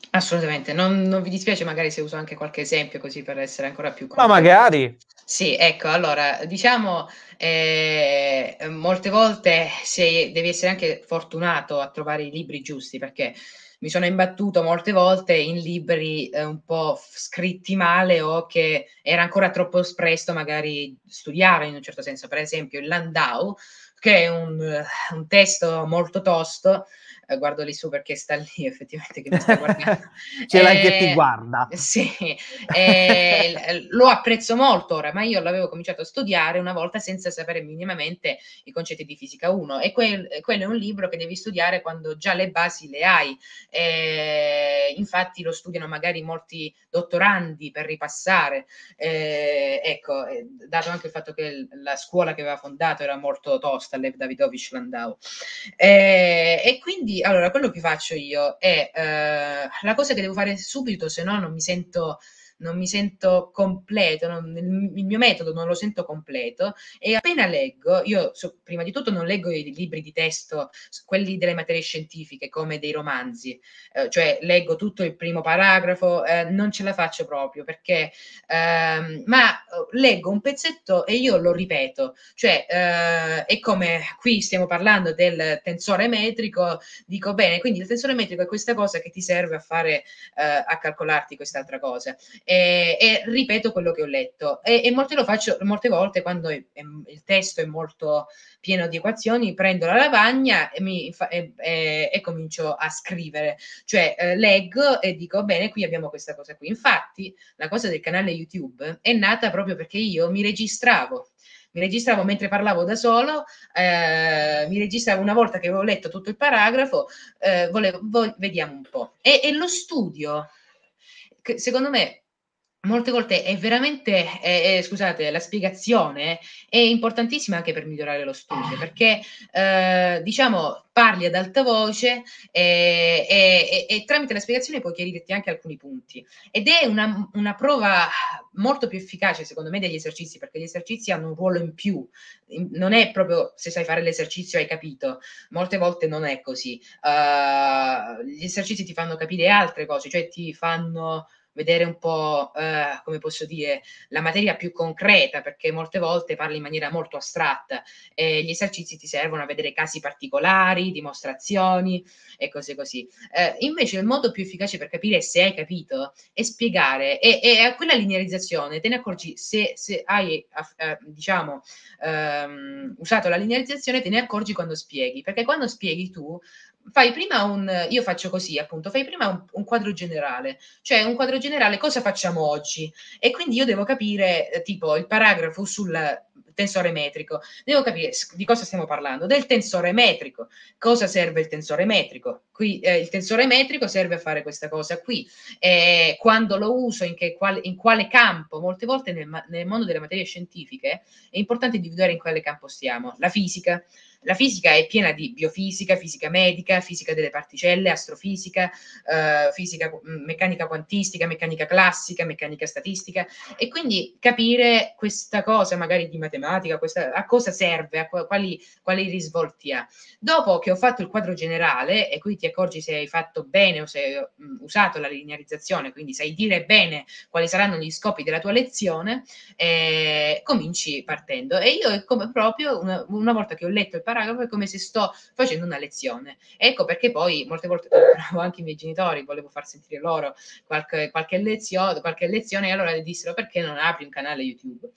Assolutamente, non, non, vi dispiace magari se uso anche qualche esempio così per essere ancora più... Completo. Ma magari, sì, ecco, allora diciamo eh, molte volte se devi essere anche fortunato a trovare i libri giusti perché mi sono imbattuto molte volte in libri eh, un po' scritti male o che era ancora troppo presto magari studiare in un certo senso, per esempio il Landau che è un, un testo molto tosto eh, guardo lì su perché sta lì (laughs) effettivamente che mi sta guardando. (laughs) Ce l'hai che ti eh, guarda. Sì, eh, lo apprezzo molto ora, ma io l'avevo cominciato a studiare una volta senza sapere minimamente i concetti di fisica 1 e quel, quello è un libro che devi studiare quando già le basi le hai. E, infatti lo studiano magari molti dottorandi per ripassare. E, ecco, dato anche il fatto che la scuola che aveva fondato era molto tosta, Lev Davidovich Landau. E, e quindi quindi allora quello che faccio io è eh, la cosa che devo fare subito, se no non mi sento non mi sento completo, non, il mio metodo non lo sento completo e appena leggo, io so, prima di tutto non leggo i libri di testo, quelli delle materie scientifiche come dei romanzi, eh, cioè leggo tutto il primo paragrafo, eh, non ce la faccio proprio perché, ehm, eh, ma leggo un pezzetto e io lo ripeto, cioè eh, è come qui stiamo parlando del tensore metrico, dico bene, quindi il tensore metrico è questa cosa che ti serve a fare, eh, a calcolarti quest'altra cosa e, e ripeto quello che ho letto. E, e molte, lo faccio, molte volte quando è, è, il testo è molto pieno di equazioni, prendo la lavagna e, fa, e comincio a scrivere. Cioè eh, leggo e dico, bene, qui abbiamo questa cosa qui. Infatti la cosa del canale YouTube è nata proprio perché io mi registravo mi registravo mentre parlavo da solo, eh, mi registravo una volta che avevo letto tutto il paragrafo, eh, volevo, volevo, vediamo un po'. E, e lo studio, secondo me, molte volte è veramente, eh, eh, scusate, la spiegazione è importantissima anche per migliorare lo studio, perché eh, diciamo parli ad alta voce eh, e, e, e, tramite la spiegazione puoi chiarirti anche alcuni punti. Ed è una, una, prova molto più efficace, secondo me, degli esercizi, perché gli esercizi hanno un ruolo in più. Non è proprio se sai fare l'esercizio hai capito, molte volte non è così. Uh, gli esercizi ti fanno capire altre cose, cioè ti fanno vedere un po', eh, come posso dire, la materia più concreta, perché molte volte parli in maniera molto astratta e gli esercizi ti servono a vedere casi particolari, dimostrazioni e cose così. Eh, invece il modo più efficace per capire se hai capito è spiegare e, e a quella linearizzazione te ne accorgi se, se hai, eh, diciamo, ehm, usato la linearizzazione, te ne accorgi quando spieghi, perché quando spieghi tu fai prima un, io faccio così appunto, fai prima un, un, quadro generale, cioè un quadro generale cosa facciamo oggi? E quindi io devo capire eh, tipo il paragrafo sul tensore metrico, devo capire di cosa stiamo parlando, del tensore metrico, cosa serve il tensore metrico? Qui eh, il tensore metrico serve a fare questa cosa qui, eh, quando lo uso, in, che, qual, in, quale campo, molte volte nel, nel mondo delle materie scientifiche è importante individuare in quale campo stiamo, la fisica, la fisica è piena di biofisica, fisica medica, fisica delle particelle, astrofisica, eh, fisica mm, meccanica quantistica, meccanica classica, meccanica statistica e quindi capire questa cosa magari di matematica, questa, a cosa serve, a quali, quali risvolti ha. Dopo che ho fatto il quadro generale e qui ti accorgi se hai fatto bene o se hai mm, usato la linearizzazione, quindi sai dire bene quali saranno gli scopi della tua lezione, eh, cominci partendo. E io come proprio una, una volta che ho letto il paragrafo è come se sto facendo una lezione. Ecco perché poi molte volte compravo anche i miei genitori, volevo far sentire loro qualche, qualche, lezione, qualche lezione e allora dissero perché non apri un canale YouTube.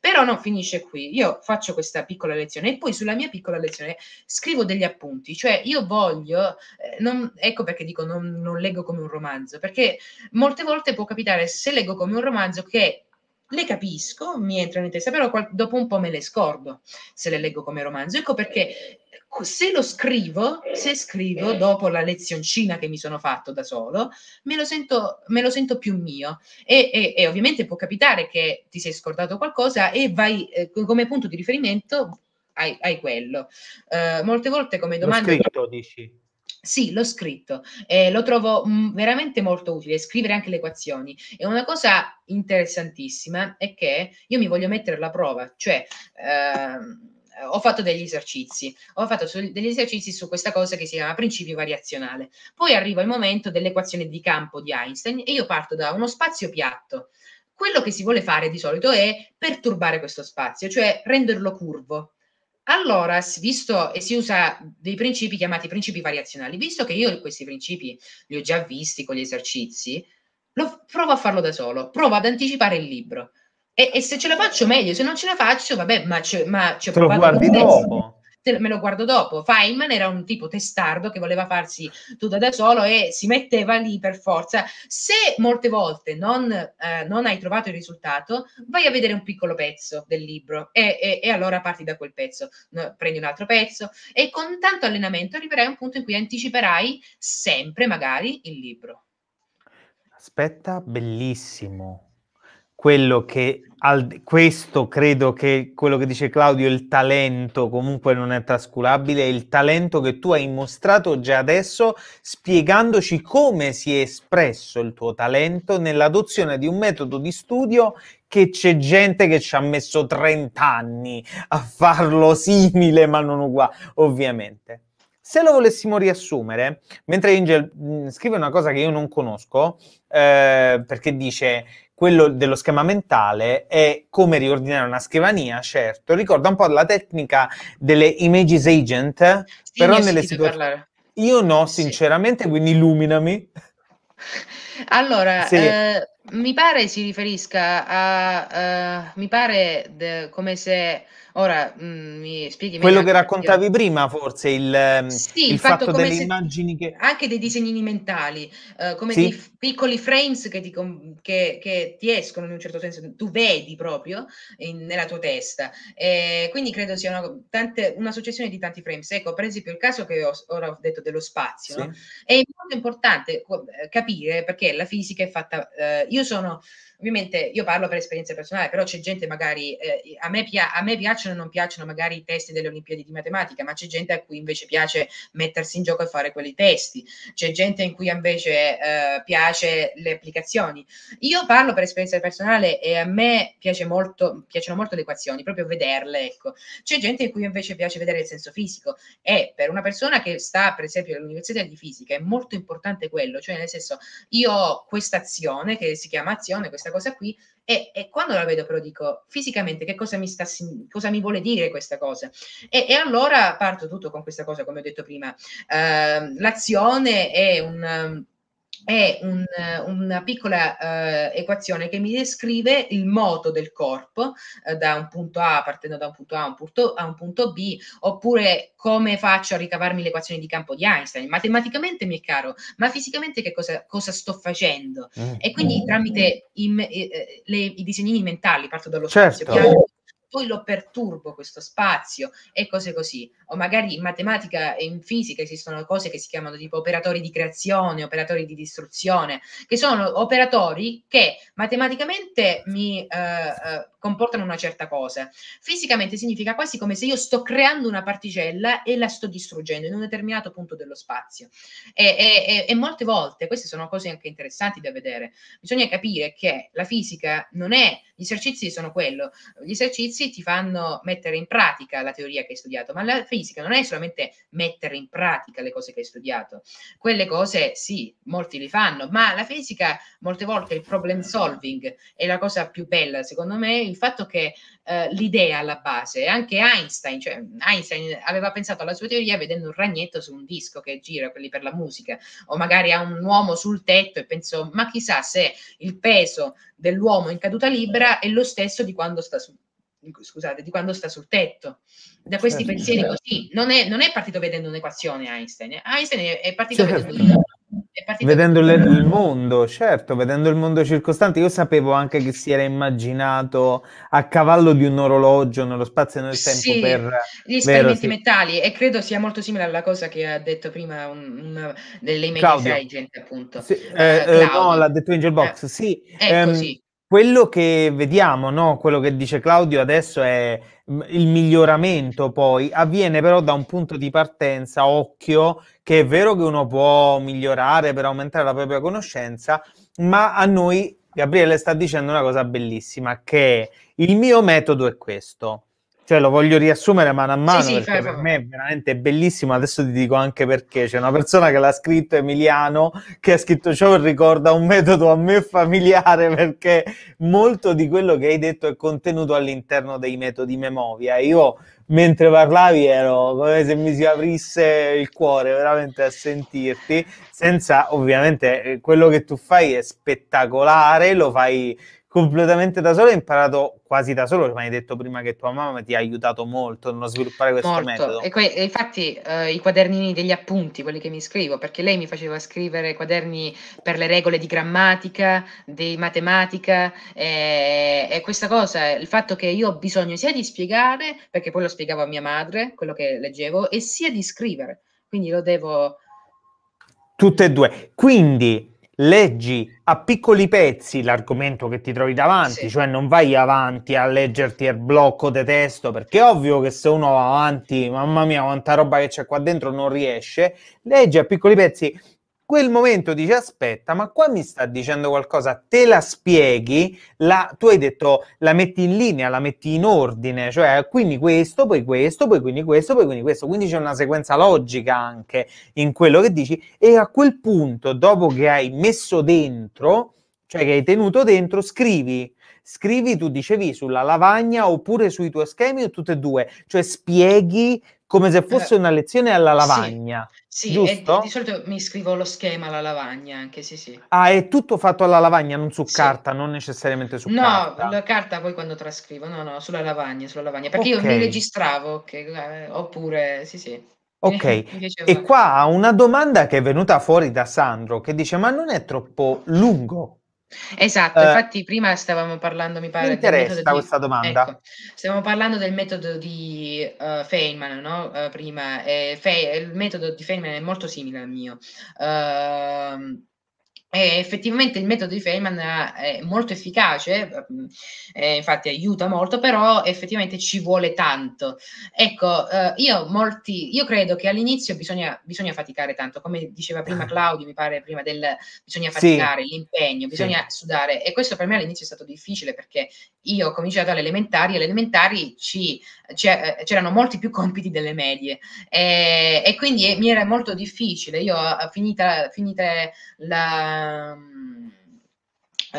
Però non finisce qui, io faccio questa piccola lezione e poi sulla mia piccola lezione scrivo degli appunti, cioè io voglio, eh, non, ecco perché dico non, non leggo come un romanzo, perché molte volte può capitare se leggo come un romanzo che le capisco, mi entrano in testa, però dopo un po' me le scordo se le leggo come romanzo. Ecco perché se lo scrivo, se scrivo dopo la lezioncina che mi sono fatto da solo, me lo sento, me lo sento più mio. E, e, e, ovviamente può capitare che ti sei scordato qualcosa e vai eh, come punto di riferimento hai, hai quello. Eh, molte volte come domanda... Lo scritto, dici? Sì, l'ho scritto, eh, lo trovo mh, mm, veramente molto utile, scrivere anche le equazioni. E una cosa interessantissima è che io mi voglio mettere alla prova, cioè eh, ho fatto degli esercizi, ho fatto su, degli esercizi su questa cosa che si chiama principio variazionale. Poi arriva il momento dell'equazione di campo di Einstein e io parto da uno spazio piatto. Quello che si vuole fare di solito è perturbare questo spazio, cioè renderlo curvo, allora, visto e si usa dei principi chiamati principi variazionali, visto che io questi principi li ho già visti con gli esercizi, lo, provo a farlo da solo, provo ad anticipare il libro. E, e se ce la faccio meglio, se non ce la faccio, vabbè, ma c'è ma c'è Te lo guardi dopo me lo guardo dopo. Feynman era un tipo testardo che voleva farsi tutto da solo e si metteva lì per forza. Se molte volte non, eh, non hai trovato il risultato, vai a vedere un piccolo pezzo del libro e, e, e allora parti da quel pezzo, no, prendi un altro pezzo e con tanto allenamento arriverai a un punto in cui anticiperai sempre magari il libro. Aspetta, bellissimo quello che al, questo credo che quello che dice Claudio, il talento comunque non è trascurabile, è il talento che tu hai mostrato già adesso spiegandoci come si è espresso il tuo talento nell'adozione di un metodo di studio che c'è gente che ci ha messo 30 anni a farlo simile ma non uguale, ovviamente. Se lo volessimo riassumere, mentre Angel mh, mm, scrive una cosa che io non conosco, eh, perché dice quello dello schema mentale è come riordinare una scrivania, certo, ricorda un po' la tecnica delle images agent, sì, però nelle situazioni... Io no, sinceramente, sì. quindi illuminami. (laughs) Allora, sì. eh, mi pare si riferisca a... Uh, mi pare de, come se Ora mh, mm, mi spieghi Quello che raccontavi io. prima, forse il, mm, sì, il fatto, fatto delle immagini che. Anche dei disegnini mentali, uh, come sì. dei f- piccoli frames che ti, com- che, che ti, escono in un certo senso, tu vedi proprio in, nella tua testa. E quindi credo sia una, tante, una, successione di tanti frames. Ecco, per esempio, il caso che ho, ora ho detto dello spazio, sì. no? è molto importante capire perché la fisica è fatta. Uh, io sono ovviamente io parlo per esperienza personale, però c'è gente magari, eh, a, me pia- a, me piacciono o non piacciono magari i testi delle Olimpiadi di matematica, ma c'è gente a cui invece piace mettersi in gioco e fare quei testi, c'è gente in cui invece eh, piace le applicazioni. Io parlo per esperienza personale e a me piace molto, piacciono molto le equazioni, proprio vederle, ecco. C'è gente in cui invece piace vedere il senso fisico e per una persona che sta per esempio all'università di fisica è molto importante quello, cioè nel senso io ho questa azione che si chiama azione, questa cosa qui e, e, quando la vedo però dico fisicamente che cosa mi, sta, cosa mi vuole dire questa cosa e, e, allora parto tutto con questa cosa come ho detto prima eh, l'azione è un è un, una piccola eh, equazione che mi descrive il moto del corpo eh, da un punto A, partendo da un punto A a un punto, a un punto B, oppure come faccio a ricavarmi l'equazione di campo di Einstein. Matematicamente mi è caro, ma fisicamente che cosa, cosa sto facendo? Mm. E quindi tramite i, eh, eh, le, i disegnini mentali, parto dallo certo. spazio, poi lo perturbo questo spazio e cose così. O magari in matematica e in fisica esistono cose che si chiamano tipo operatori di creazione, operatori di distruzione, che sono operatori che matematicamente mi eh, eh comportano una certa cosa. Fisicamente significa quasi come se io sto creando una particella e la sto distruggendo in un determinato punto dello spazio. E, e, e, e molte volte, queste sono cose anche interessanti da vedere, bisogna capire che la fisica non è, gli esercizi sono quello, gli esercizi ti fanno mettere in pratica la teoria che hai studiato, ma la fisica non è solamente mettere in pratica le cose che hai studiato. Quelle cose sì, molti li fanno, ma la fisica molte volte il problem solving è la cosa più bella, secondo me, il fatto che eh, l'idea alla base, anche Einstein, cioè Einstein aveva pensato alla sua teoria vedendo un ragnetto su un disco che gira, quelli per la musica, o magari a un uomo sul tetto e pensò, ma chissà se il peso dell'uomo in caduta libera è lo stesso di quando sta su, scusate, di quando sta sul tetto. Da questi certo, pensieri certo. così, non è, non è, partito vedendo un'equazione Einstein, Einstein è partito certo. vedendo vedendo il, il mondo, certo, vedendo il mondo circostante, io sapevo anche che si era immaginato a cavallo di un orologio nello spazio e nel tempo per gli esperimenti vero, mentali e credo sia molto simile alla cosa che ha detto prima un, delle email agent, appunto. Sì, eh, eh, eh no, l'ha detto Angelbox, eh, sì. Ecco, ehm, sì quello che vediamo, no? quello che dice Claudio adesso è mm, il miglioramento poi avviene però da un punto di partenza, occhio, che è vero che uno può migliorare per aumentare la propria conoscenza, ma a noi Gabriele sta dicendo una cosa bellissima, che il mio metodo è questo. Cioè, lo voglio riassumere mano a mano sì, sì, perché per me è veramente bellissimo. Adesso ti dico anche perché. C'è una persona che l'ha scritto, Emiliano, che ha scritto ciò ricorda un metodo a me familiare (laughs) perché molto di quello che hai detto è contenuto all'interno dei metodi memoria. Io, mentre parlavi, ero come se mi si aprisse il cuore veramente a sentirti. Senza, ovviamente, eh, quello che tu fai è spettacolare, lo fai completamente da solo. Hai imparato quasi da solo, mi hai detto prima che tua mamma ti ha aiutato molto nello sviluppare questo molto. metodo. E, que- infatti eh, i quadernini degli appunti, quelli che mi scrivo, perché lei mi faceva scrivere quaderni per le regole di grammatica, di matematica eh, e questa cosa, il fatto che io ho bisogno sia di spiegare, perché poi lo spiegavo a mia madre, quello che leggevo, e sia di scrivere. Quindi lo devo... Tutte e due. Quindi leggi a piccoli pezzi l'argomento che ti trovi davanti, sì. cioè non vai avanti a leggerti il blocco di testo, perché è ovvio che se uno va avanti, mamma mia, quanta roba che c'è qua dentro non riesce, leggi a piccoli pezzi quel momento dice aspetta ma qua mi sta dicendo qualcosa te la spieghi la, tu hai detto la metti in linea la metti in ordine cioè quindi questo poi questo poi quindi questo poi quindi questo quindi c'è una sequenza logica anche in quello che dici e a quel punto dopo che hai messo dentro cioè che hai tenuto dentro scrivi scrivi, tu dicevi, sulla lavagna oppure sui tuoi schemi o tutte e due, cioè spieghi come se eh. fosse una lezione alla lavagna. Sì, sì giusto? di solito mi scrivo lo schema alla lavagna anche, sì, sì. Ah, è tutto fatto alla lavagna, non su sì. carta, non necessariamente su no, carta. No, la carta poi quando trascrivo, no, no, sulla lavagna, sulla lavagna, perché okay. io mi registravo, che, eh, oppure, sì, sì. (laughs) Ok, e qua una domanda che è venuta fuori da Sandro che dice: Ma non è troppo lungo Esatto, eh, infatti prima stavamo parlando, mi pare, mi interessa di, questa domanda. Ecco, stavamo parlando del metodo di uh, Feynman, no? Uh, prima, eh, Fe- il metodo di Feynman è molto simile al mio. Uh, e effettivamente il metodo di Feynman eh, è molto efficace, mm, eh, infatti aiuta molto, però effettivamente ci vuole tanto. Ecco, eh, io, molti, io, credo che all'inizio bisogna, bisogna, faticare tanto, come diceva prima eh. Claudio, mi pare prima del bisogna faticare sì. l'impegno, bisogna sì. sudare e questo per me all'inizio è stato difficile perché io ho cominciato alle elementari, alle elementari ci, eh, c'erano molti più compiti delle medie e, e quindi mi era molto difficile, io finita, finita la Ehm,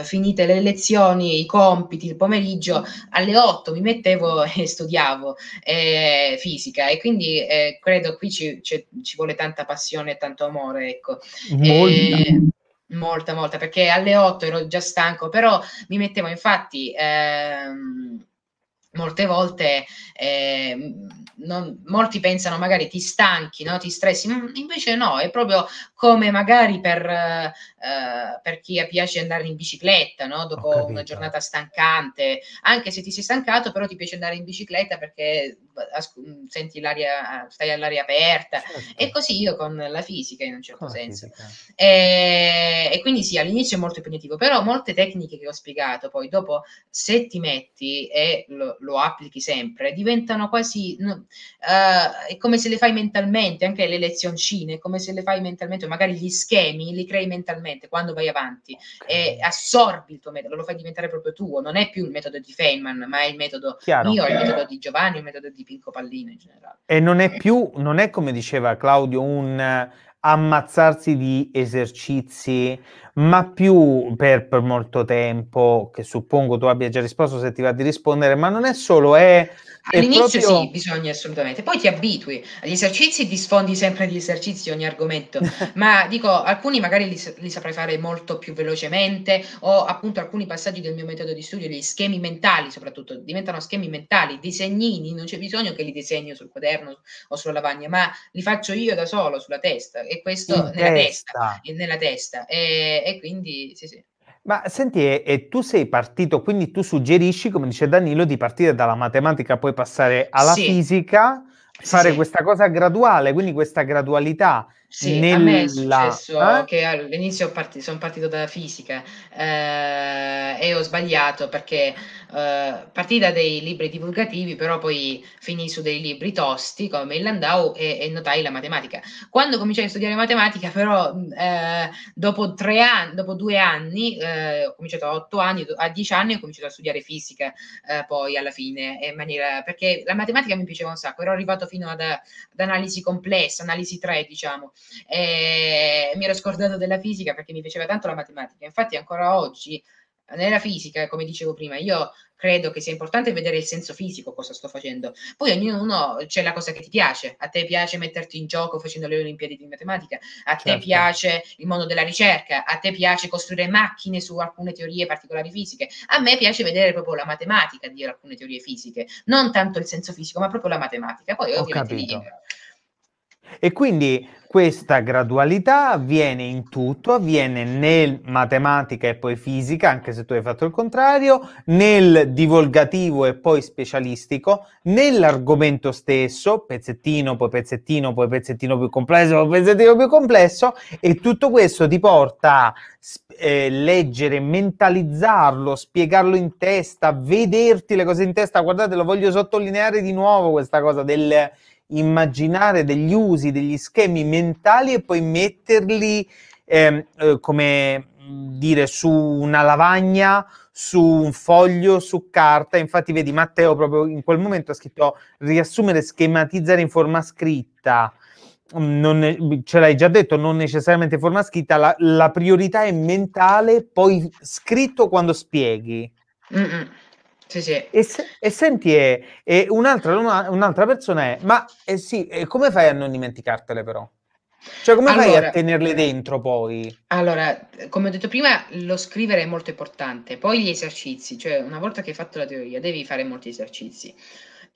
finite le lezioni, i compiti, il pomeriggio, alle 8 mi mettevo (laughs) e studiavo eh, fisica e quindi eh, credo qui ci, ci, ci, vuole tanta passione e tanto amore, ecco. Molta. E, eh, molta, molta, perché alle 8 ero già stanco, però mi mettevo infatti... Ehm, molte volte eh, non, molti pensano magari ti stanchi, no? ti stressi, invece no, è proprio come magari per, eh, eh per chi piace andare in bicicletta, no? dopo una giornata stancante, anche se ti sei stancato, però ti piace andare in bicicletta perché eh, mm, senti l'aria, stai all'aria aperta. Certo. E così io con la fisica in un certo con senso. E, eh, e, quindi sì, all'inizio è molto impegnativo, però molte tecniche che ho spiegato, poi dopo se ti metti e lo, lo applichi sempre, diventano quasi... No, uh, è come se le fai mentalmente, anche le lezioncine, è come se le fai mentalmente e magari gli schemi li crei mentalmente quando vai avanti e assorbi il tuo metodo, lo fai diventare proprio tuo, non è più il metodo di Feynman, ma è il metodo Chiaro. mio, il metodo di Giovanni, il metodo di Pinco Pallino in generale. E non è più, non è come diceva Claudio, un ammazzarsi di esercizi, ma più per, per, molto tempo, che suppongo tu abbia già risposto se ti va di rispondere, ma non è solo, è... All'inizio proprio... sì, bisogna assolutamente, poi ti abitui agli esercizi, ti sfondi sempre di esercizi ogni argomento, (laughs) ma dico, alcuni magari li, li, saprai fare molto più velocemente o appunto alcuni passaggi del mio metodo di studio, gli schemi mentali soprattutto, diventano schemi mentali, disegnini, non c'è bisogno che li disegno sul quaderno o sulla lavagna, ma li faccio io da solo sulla testa e questo nella testa. Testa, nella testa, e, e quindi sì, sì. Ma senti, e, e, tu sei partito, quindi tu suggerisci, come dice Danilo, di partire dalla matematica, poi passare alla sì. fisica, fare sì, sì. questa cosa graduale, quindi questa gradualità sì, nella... a me è successo eh? che all'inizio partito, sono partito dalla fisica eh, e ho sbagliato perché eh, partì da dei libri divulgativi, però poi finì su dei libri tosti come il Landau e, e notai la matematica. Quando cominciai a studiare matematica, però, mm, eh, dopo, tre anni, dopo due anni, eh, ho cominciato a otto anni, a dieci anni ho cominciato a studiare fisica eh, poi alla fine, in maniera, perché la matematica mi piaceva un sacco, ero arrivato fino ad, ad analisi complessa, analisi 3 diciamo, e mi ero scordato della fisica perché mi piaceva tanto la matematica. Infatti ancora oggi nella fisica, come dicevo prima, io credo che sia importante vedere il senso fisico cosa sto facendo. Poi ognuno c'è la cosa che ti piace. A te piace metterti in gioco facendo le Olimpiadi di matematica, a certo. te piace il mondo della ricerca, a te piace costruire macchine su alcune teorie particolari fisiche. A me piace vedere proprio la matematica di alcune teorie fisiche, non tanto il senso fisico, ma proprio la matematica. Poi Ho ovviamente capito. Lì, e quindi questa gradualità avviene in tutto, avviene nel matematica e poi fisica, anche se tu hai fatto il contrario, nel divulgativo e poi specialistico, nell'argomento stesso, pezzettino, poi pezzettino, poi pezzettino più complesso, poi pezzettino più complesso, e tutto questo ti porta a eh, leggere, mentalizzarlo, spiegarlo in testa, vederti le cose in testa. Guardate, lo voglio sottolineare di nuovo questa cosa del immaginare degli usi, degli schemi mentali e poi metterli, eh, eh, come mm, dire, su una lavagna, su un foglio, su carta. Infatti, vedi, Matteo proprio in quel momento ha scritto riassumere, schematizzare in forma scritta. Mm, non, mm, ce l'hai già detto, non necessariamente in forma scritta, la, la priorità è mentale, poi scritto quando spieghi. Mm-mm. Sì, sì. E, e senti, e, eh, e eh, un'altra, una, un'altra, persona è, ma eh sì, eh, come fai a non dimenticartele però? Cioè, come allora, fai a tenerle dentro poi? Allora, come ho detto prima, lo scrivere è molto importante, poi gli esercizi, cioè una volta che hai fatto la teoria devi fare molti esercizi.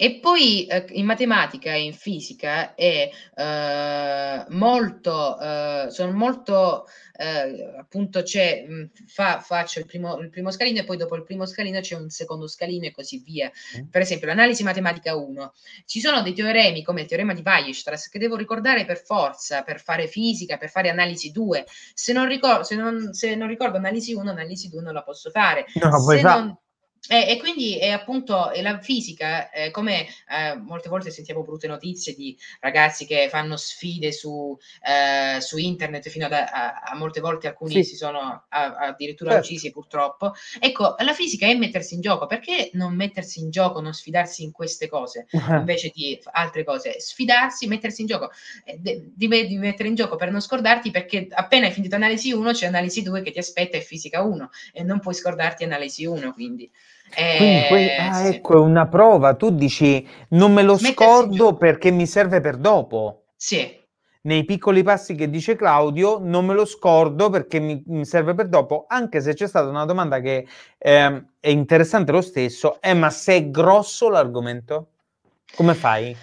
E poi eh, in matematica e in fisica è, eh, molto, eh, sono molto, eh, appunto c'è, mm, fa, faccio il primo, il primo, scalino e poi dopo il primo scalino c'è un secondo scalino e così via. Mm. Per esempio l'analisi matematica 1. Ci sono dei teoremi come il teorema di Weierstrass che devo ricordare per forza, per fare fisica, per fare analisi 2. Se non, ricor- se non, se non ricordo analisi 1, analisi 2 non la posso fare. No, se poi non... fa e, e, quindi è appunto è la fisica, eh, come eh, molte volte sentiamo brutte notizie di ragazzi che fanno sfide su, eh, su internet, fino ad, a, a, molte volte alcuni sì. si sono a, addirittura certo. uccisi purtroppo. Ecco, la fisica è mettersi in gioco, perché non mettersi in gioco, non sfidarsi in queste cose uh-huh. invece di altre cose? Sfidarsi, mettersi in gioco, eh, di, di, mettere in gioco per non scordarti, perché appena hai finito analisi 1 c'è analisi 2 che ti aspetta e fisica 1 e non puoi scordarti analisi 1, quindi. Quindi, que- eh, ah, ecco, è una prova. Tu dici, non me lo scordo perché mi serve per dopo. Sì. Nei piccoli passi che dice Claudio, non me lo scordo perché mi, mi serve per dopo, anche se c'è stata una domanda che eh, è interessante lo stesso, eh, ma se è grosso l'argomento, come fai?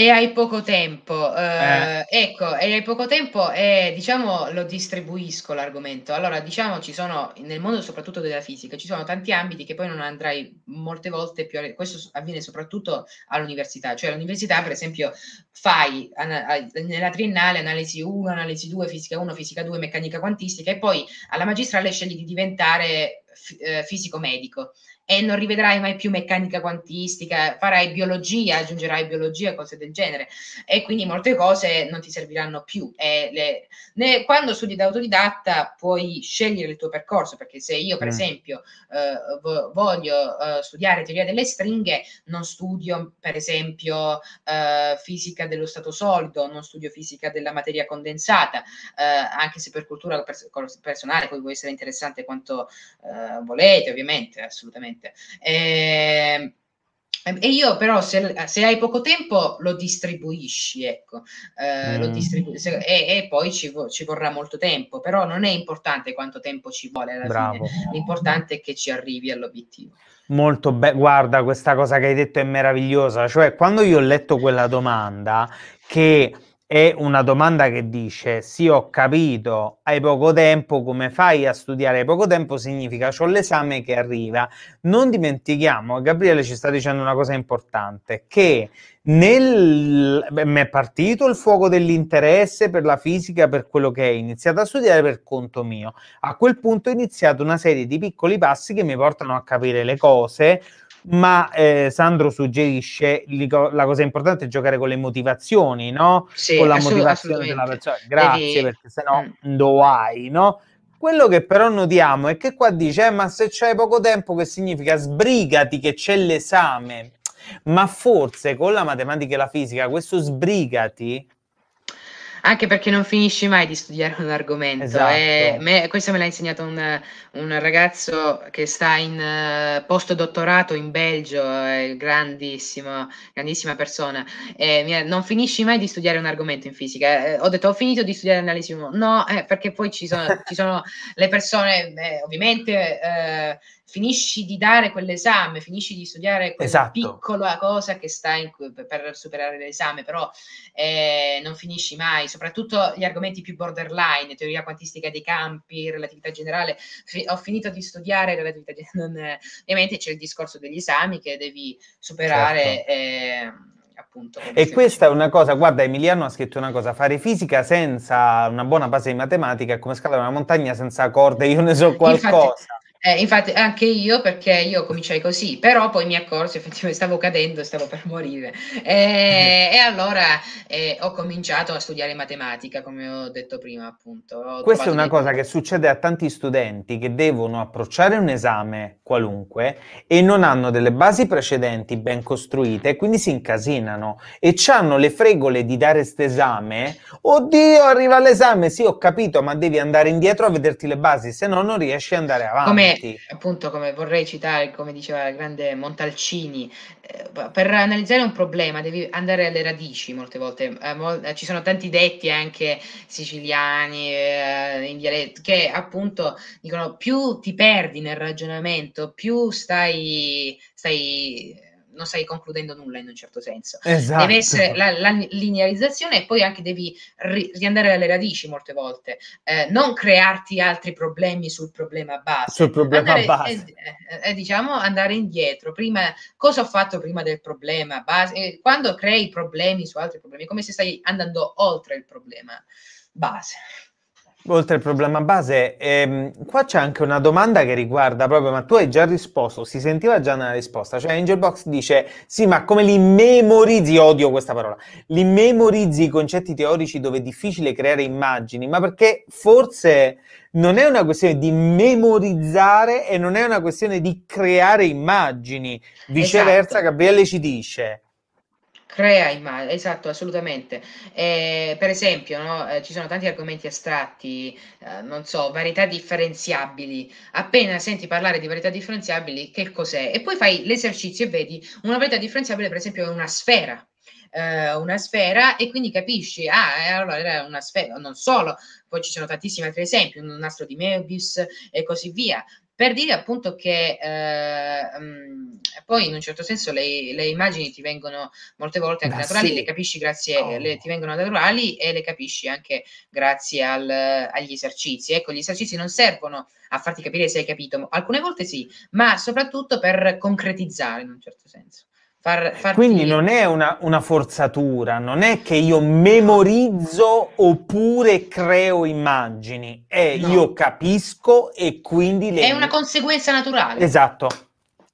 E hai poco tempo, eh, eh. ecco, e hai poco tempo e diciamo lo distribuisco l'argomento. Allora, diciamo ci sono, nel mondo soprattutto della fisica, ci sono tanti ambiti che poi non andrai molte volte più, a... questo avviene soprattutto all'università, cioè all'università per esempio fai an- nella triennale analisi 1, analisi 2, fisica 1, fisica 2, meccanica quantistica e poi alla magistrale scegli di diventare f- eh, fisico medico e non rivedrai mai più meccanica quantistica, farai biologia, aggiungerai biologia, cose del genere e quindi molte cose non ti serviranno più. Le, ne, quando studi da autodidatta puoi scegliere il tuo percorso perché se io per mm. esempio eh, voglio eh, studiare teoria delle stringhe, non studio per esempio eh, fisica dello stato solido, non studio fisica della materia condensata, eh, anche se per cultura pers- personale poi può essere interessante quanto eh, volete ovviamente, assolutamente ovviamente. Eh, e io però se, se, hai poco tempo lo distribuisci, ecco, eh, mm. lo distribu- se, e, e, poi ci, vo- ci, vorrà molto tempo, però non è importante quanto tempo ci vuole alla Bravo. fine, l'importante è che ci arrivi all'obiettivo. Molto bene, guarda questa cosa che hai detto è meravigliosa, cioè quando io ho letto quella domanda che è una domanda che dice sì ho capito hai poco tempo come fai a studiare hai poco tempo significa ho l'esame che arriva non dimentichiamo Gabriele ci sta dicendo una cosa importante che nel mi è partito il fuoco dell'interesse per la fisica per quello che è iniziato a studiare per conto mio a quel punto ho iniziato una serie di piccoli passi che mi portano a capire le cose ma eh, Sandro suggerisce la cosa importante è giocare con le motivazioni, no? Sì, con la motivazione della persona. Grazie, Devi... perché sennò mm. lo hai, no? Quello che però notiamo è che qua dice, eh, ma se c'è poco tempo, che significa sbrigati che c'è l'esame. Ma forse con la matematica e la fisica questo sbrigati anche perché non finisci mai di studiare un argomento. Eh. Esatto. Eh, me, questo me l'ha insegnato un, un ragazzo che sta in uh, eh, dottorato in Belgio, grandissimo, grandissima persona. Eh, mia, non finisci mai di studiare un argomento in fisica. Eh, ho detto ho finito di studiare analisi 1. No, eh, perché poi ci sono, ci sono le persone, ovviamente finisci di dare quell'esame, finisci di studiare quella esatto. piccola cosa che sta in, per superare l'esame, però eh, non finisci mai, soprattutto gli argomenti più borderline, teoria quantistica dei campi, relatività generale, F- ho finito di studiare relatività generale, ovviamente c'è il discorso degli esami che devi superare. Certo. Eh, Appunto, e questa è una cosa, guarda Emiliano ha scritto una cosa, fare fisica senza una buona base di matematica è come scalare una montagna senza corde, io ne so qualcosa. Infatti, eh, infatti anche io perché io cominciai così, però poi mi accorsi effettivamente stavo cadendo, stavo per morire eh, mm. e allora eh, ho cominciato a studiare matematica come ho detto prima appunto. Ho Questa è una dei... cosa che succede a tanti studenti che devono approcciare un esame qualunque e non hanno delle basi precedenti ben costruite quindi si incasinano e hanno le fregole di dare st'esame, oddio arriva l'esame, sì ho capito ma devi andare indietro a vederti le basi se no non riesci ad andare avanti. Come appunto, come vorrei citare, come diceva la grande Montalcini, eh, per analizzare un problema devi andare alle radici molte volte. Eh, mo- eh, ci sono tanti detti anche siciliani, eh, in dialetto, che appunto dicono più ti perdi nel ragionamento, più stai, stai non stai concludendo nulla in un certo senso. Esatto. Deve essere la, la linearizzazione e poi anche devi ri- riandare alle radici molte volte, eh, non crearti altri problemi sul problema base. Sul problema andare, base. Eh, eh, diciamo andare indietro, prima, cosa ho fatto prima del problema base, eh, quando crei problemi su altri problemi, come se stai andando oltre il problema base. Oltre al problema base, ehm, qua c'è anche una domanda che riguarda proprio, ma tu hai già risposto, si sentiva già nella risposta, cioè Angelbox dice, sì, ma come li memorizzi, odio questa parola, li memorizzi i concetti teorici dove è difficile creare immagini, ma perché forse non è una questione di memorizzare e non è una questione di creare immagini, viceversa esatto. Gabriele ci dice crea immagini, esatto, assolutamente. Eh, per esempio, no, eh, ci sono tanti argomenti astratti, eh, non so, varietà differenziabili. Appena senti parlare di varietà differenziabili, che cos'è? E poi fai l'esercizio e vedi una varietà differenziabile, per esempio, è una sfera. Eh, una sfera e quindi capisci, ah, eh, allora era una sfera, non solo, poi ci sono tantissimi altri esempi, un nastro di Mebius e così via per dire appunto che eh, poi in un certo senso le, le, immagini ti vengono molte volte anche Ma naturali, sì. le capisci grazie, oh. le, ti vengono naturali e le capisci anche grazie al, agli esercizi. Ecco, gli esercizi non servono a farti capire se hai capito, alcune volte sì, ma soprattutto per concretizzare in un certo senso. Far, far Quindi non è una, una, forzatura, non è che io memorizzo oppure creo immagini, è no. io capisco e quindi le... È una conseguenza naturale. Esatto.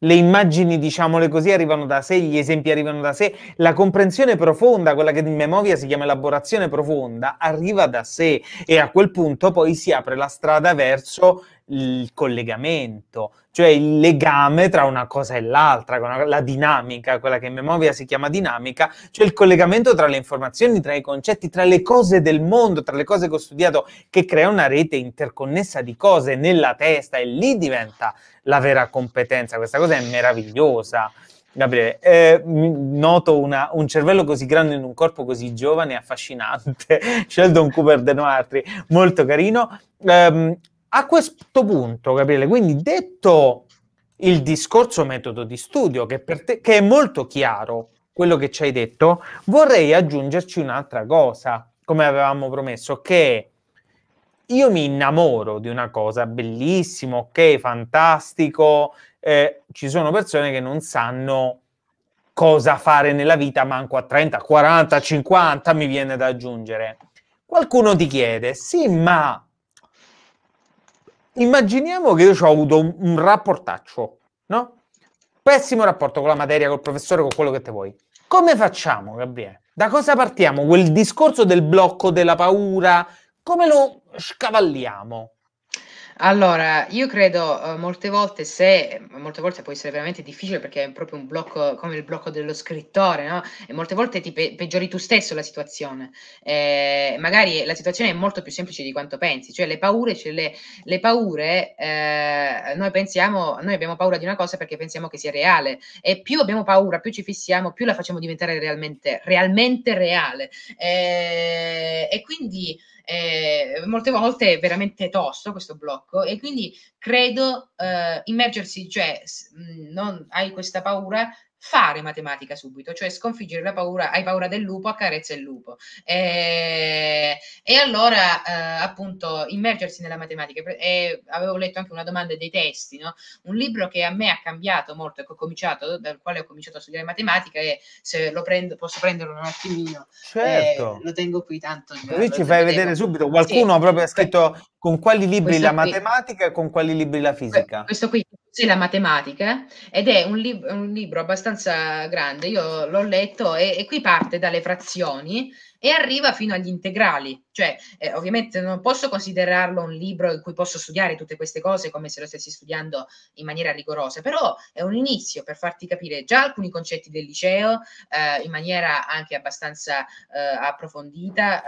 Le immagini, diciamole così, arrivano da sé, gli esempi arrivano da sé, la comprensione profonda, quella che in memoria si chiama elaborazione profonda, arriva da sé e a quel punto poi si apre la strada verso il collegamento, cioè il legame tra una cosa e l'altra, la dinamica, quella che in memoria si chiama dinamica, cioè il collegamento tra le informazioni, tra i concetti, tra le cose del mondo, tra le cose che ho studiato, che crea una rete interconnessa di cose nella testa e lì diventa la vera competenza. Questa cosa è meravigliosa. Gabriele, eh, noto una, un cervello così grande in un corpo così giovane e affascinante. (laughs) Sheldon Cooper De Noartri, molto carino. Um, a questo punto, Gabriele, quindi detto il discorso metodo di studio, che, per te, che è molto chiaro quello che ci hai detto, vorrei aggiungerci un'altra cosa, come avevamo promesso, che io mi innamoro di una cosa, bellissima, ok, fantastico, eh, ci sono persone che non sanno cosa fare nella vita, manco a 30, 40, 50, mi viene da aggiungere. Qualcuno ti chiede, sì, ma immaginiamo che io ci ho avuto un, un rapportaccio, no? Pessimo rapporto con la materia, col professore, con quello che te vuoi. Come facciamo, Gabriele? Da cosa partiamo? Quel discorso del blocco, della paura, come lo scavalliamo? Allora, io credo, uhm, molte volte se molte volte può essere veramente difficile perché è proprio un blocco come il blocco dello scrittore, no, e molte volte ti pe peggiori tu stesso la situazione. Eh, magari la situazione è molto più semplice di quanto pensi, cioè le paure ce le le paure, eh, noi pensiamo noi abbiamo paura di una cosa perché pensiamo che sia reale e più abbiamo paura, più ci fissiamo, più la facciamo diventare realmente realmente reale. Eh, e quindi eh, molte volte è veramente tosto questo blocco e quindi credo eh, immergersi, cioè mh, non hai questa paura fare matematica subito, cioè sconfiggere la paura, hai paura del lupo, accarezza il lupo. E, eh, e allora eh, appunto immergersi nella matematica. E avevo letto anche una domanda dei testi, no? un libro che a me ha cambiato molto, che ho cominciato, dal quale ho cominciato a studiare matematica e se lo prendo, posso prenderlo un attimino. Eh, certo. Eh, lo tengo qui tanto. Così ci fai vedere subito, qualcuno sì. proprio scritto con quali libri questo la qui. matematica e con quali libri la fisica? Questo qui è la matematica ed è un, lib- un libro abbastanza grande, io l'ho letto e-, e qui parte dalle frazioni e arriva fino agli integrali. Cioè, eh, ovviamente non posso considerarlo un libro in cui posso studiare tutte queste cose come se lo stessi studiando in maniera rigorosa, però è un inizio per farti capire già alcuni concetti del liceo eh, in maniera anche abbastanza eh, approfondita,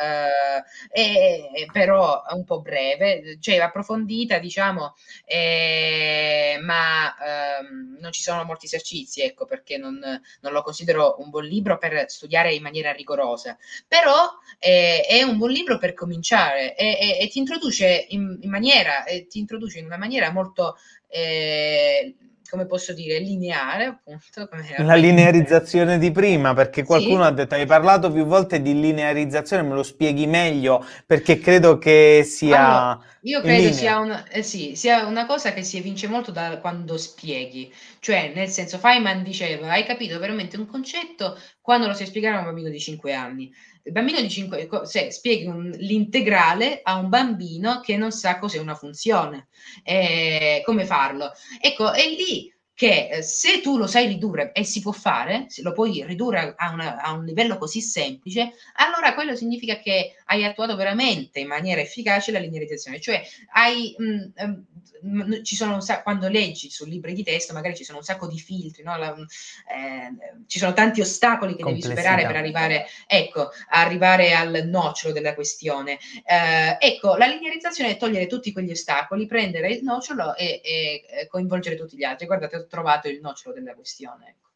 eh, e, però un po' breve, cioè approfondita, diciamo, eh, ma ehm, non ci sono molti esercizi, ecco, perché non, non lo considero un buon libro per studiare in maniera rigorosa, però eh, è un buon libro per cominciare e, e, e ti introduce in, in maniera, ti introduce in una maniera molto, eh, come posso dire, lineare appunto. La linearizzazione di prima, perché qualcuno sì. ha detto, hai parlato più volte di linearizzazione, me lo spieghi meglio, perché credo che sia... Allora, io credo sia, un, eh, sì, sia una cosa che si evince molto da quando spieghi, cioè nel senso Feynman diceva, hai capito veramente un concetto quando lo sai spiegare a un bambino di 5 anni? Il bambino di 5 se spieghi un, l'integrale a un bambino che non sa cos'è una funzione, eh, come farlo. Ecco, e lì che eh, se tu lo sai ridurre e si può fare, se lo puoi ridurre a, una, a, un livello così semplice, allora quello significa che hai attuato veramente in maniera efficace la linearizzazione, cioè hai, mh, mm, mh, mm, mm, ci sono sa- quando leggi su libri di testo magari ci sono un sacco di filtri, no? la, eh, ci sono tanti ostacoli che devi superare per arrivare, ecco, arrivare al nocciolo della questione. Eh, ecco, la linearizzazione è togliere tutti quegli ostacoli, prendere il nocciolo e, e coinvolgere tutti gli altri. Guardate, trovato il nocciolo della questione. Ecco.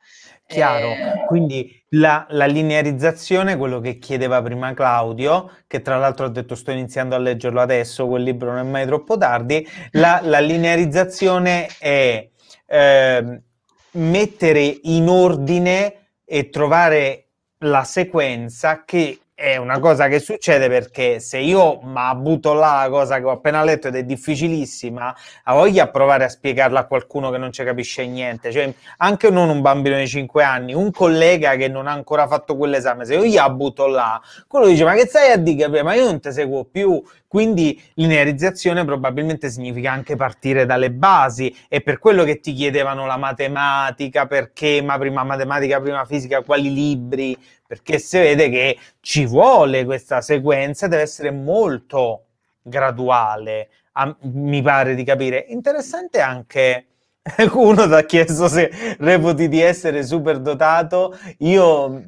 Chiaro, eh, quindi la, la, linearizzazione, quello che chiedeva prima Claudio, che tra l'altro ha detto sto iniziando a leggerlo adesso, quel libro non è mai troppo tardi, la, la linearizzazione è eh, mettere in ordine e trovare la sequenza che è una cosa che succede perché se io ma butto là la cosa che ho appena letto ed è difficilissima, ha voglia provare a spiegarla a qualcuno che non ci capisce niente, cioè anche non un bambino di 5 anni, un collega che non ha ancora fatto quell'esame, se io gli butto là, quello dice ma che stai a dire, ma io non ti seguo più, quindi linearizzazione probabilmente significa anche partire dalle basi, è per quello che ti chiedevano la matematica, perché ma prima matematica, prima fisica, quali libri, perché si vede che ci vuole questa sequenza, deve essere molto graduale, a, mi pare di capire. Interessante anche (laughs) uno ti ha chiesto se reputi di essere super dotato. Io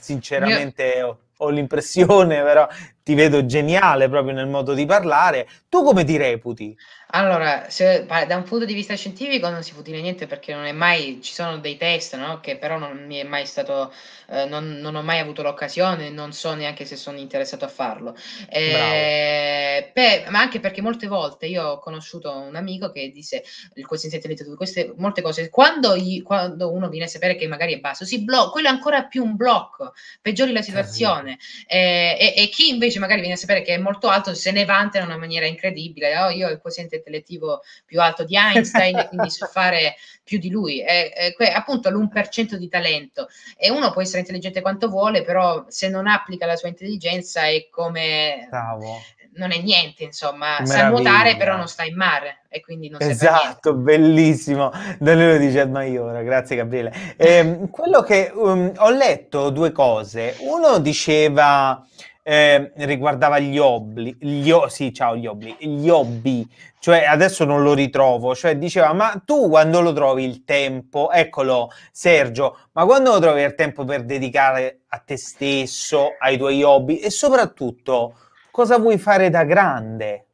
sinceramente... Io ho l'impressione, però ti vedo geniale proprio nel modo di parlare. Tu come ti reputi? Allora, se, da un punto di vista scientifico non si può dire niente perché non è mai, ci sono dei test, no? Che però non mi è mai stato, eh, non, non, ho mai avuto l'occasione, non so neanche se sono interessato a farlo. Eh, beh, ma anche perché molte volte io ho conosciuto un amico che disse il quoziente intellettivo, queste molte cose, quando, gli, quando, uno viene a sapere che magari è basso, si blocca, quello è ancora più un blocco, peggiori la situazione. Eh, e, e, chi invece magari viene a sapere che è molto alto se ne vanta in una maniera incredibile, oh, io ho il quoziente teletivo più alto di Einstein, quindi sa (laughs) fare più di lui. È, è appunto l'1% di talento. E uno può essere intelligente quanto vuole, però se non applica la sua intelligenza è come... Bravo. Non è niente, insomma, Meraviglia. sa nuotare però non sta in mare e quindi non Esatto, bellissimo. Danilo dice al Maiora, grazie Gabriele. Eh, quello che um, ho letto due cose. Uno diceva eh, riguardava gli obli, gli, sì, ciao, gli obli, gli hobby, cioè adesso non lo ritrovo, cioè diceva, ma tu quando lo trovi il tempo, eccolo Sergio, ma quando lo trovi il tempo per dedicare a te stesso, ai tuoi hobby e soprattutto cosa vuoi fare da grande?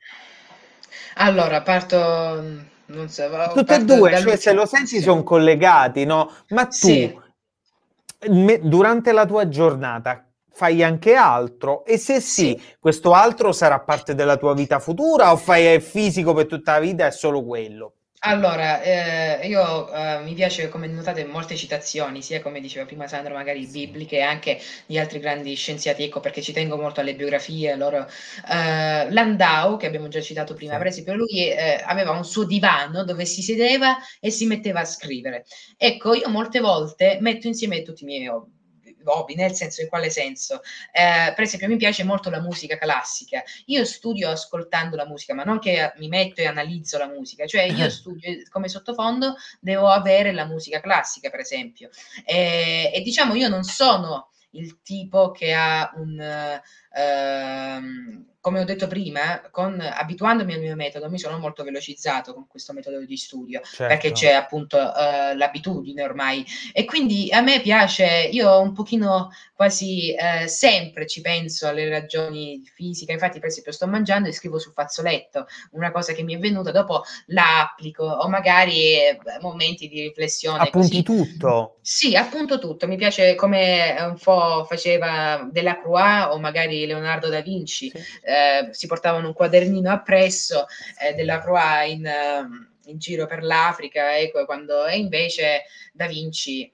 Allora, parto... Non so, Tutte e due, cioè, se lo sensi sì. sono collegati, no? Ma tu, sì. durante la tua giornata, fai anche altro? E se sì, questo altro sarà parte della tua vita futura o fai fisico per tutta la vita È solo quello? Allora, eh, io eh, mi piace, come notate, molte citazioni, sia come diceva prima Sandro, magari bibliche, e anche di altri grandi scienziati, ecco perché ci tengo molto alle biografie loro. Eh, Landau, che abbiamo già citato prima, per esempio, lui eh, aveva un suo divano dove si sedeva e si metteva a scrivere. Ecco, io molte volte metto insieme tutti i miei hobby hobby, nel senso in quale senso? Eh, per esempio, mi piace molto la musica classica. Io studio ascoltando la musica, ma non che mi metto e analizzo la musica, cioè io eh. studio come sottofondo devo avere la musica classica, per esempio. Eh, e diciamo, io non sono il tipo che ha un ehm, come ho detto prima, con, abituandomi al mio metodo mi sono molto velocizzato con questo metodo di studio, certo. perché c'è appunto eh, l'abitudine ormai. E quindi a me piace, io un pochino quasi eh, sempre ci penso alle ragioni fisiche, infatti per esempio sto mangiando e scrivo sul fazzoletto una cosa che mi è venuta, dopo la applico o magari eh, momenti di riflessione. Appunti così. tutto. Sì, appunto tutto, mi piace come un po' faceva Delacroix o magari Leonardo da Vinci, sì. eh, si portavano un quadernino appresso eh, della Croix in, ehm, in, giro per l'Africa, ecco, quando, e invece da Vinci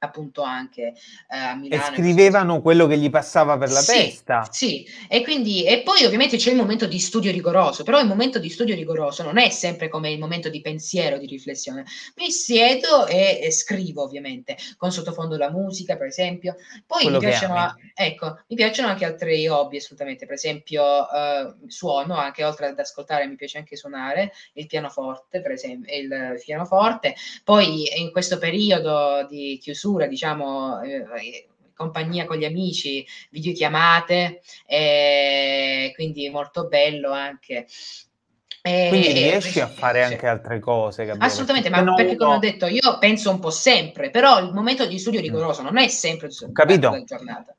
appunto anche eh, a Milano. E scrivevano quello che gli passava per la sì, testa. Sì, e, quindi, e poi ovviamente c'è il momento di studio rigoroso, però il momento di studio rigoroso non è sempre come il momento di pensiero, di riflessione. Mi siedo e, e scrivo ovviamente, con sottofondo la musica per esempio. Poi mi piacciono, a, ecco, mi piacciono anche altri hobby assolutamente, per esempio eh, suono, anche oltre ad ascoltare mi piace anche suonare il pianoforte, per esempio, il pianoforte. Poi in questo periodo di chiusura chiusura, diciamo, eh, eh, compagnia con gli amici, videochiamate, eh, quindi molto bello anche. E, quindi riesci a fare anche altre cose Gabriele. assolutamente ma no, perché come no. ho detto io penso un po' sempre però il momento di studio mm. rigoroso non è sempre capito giornata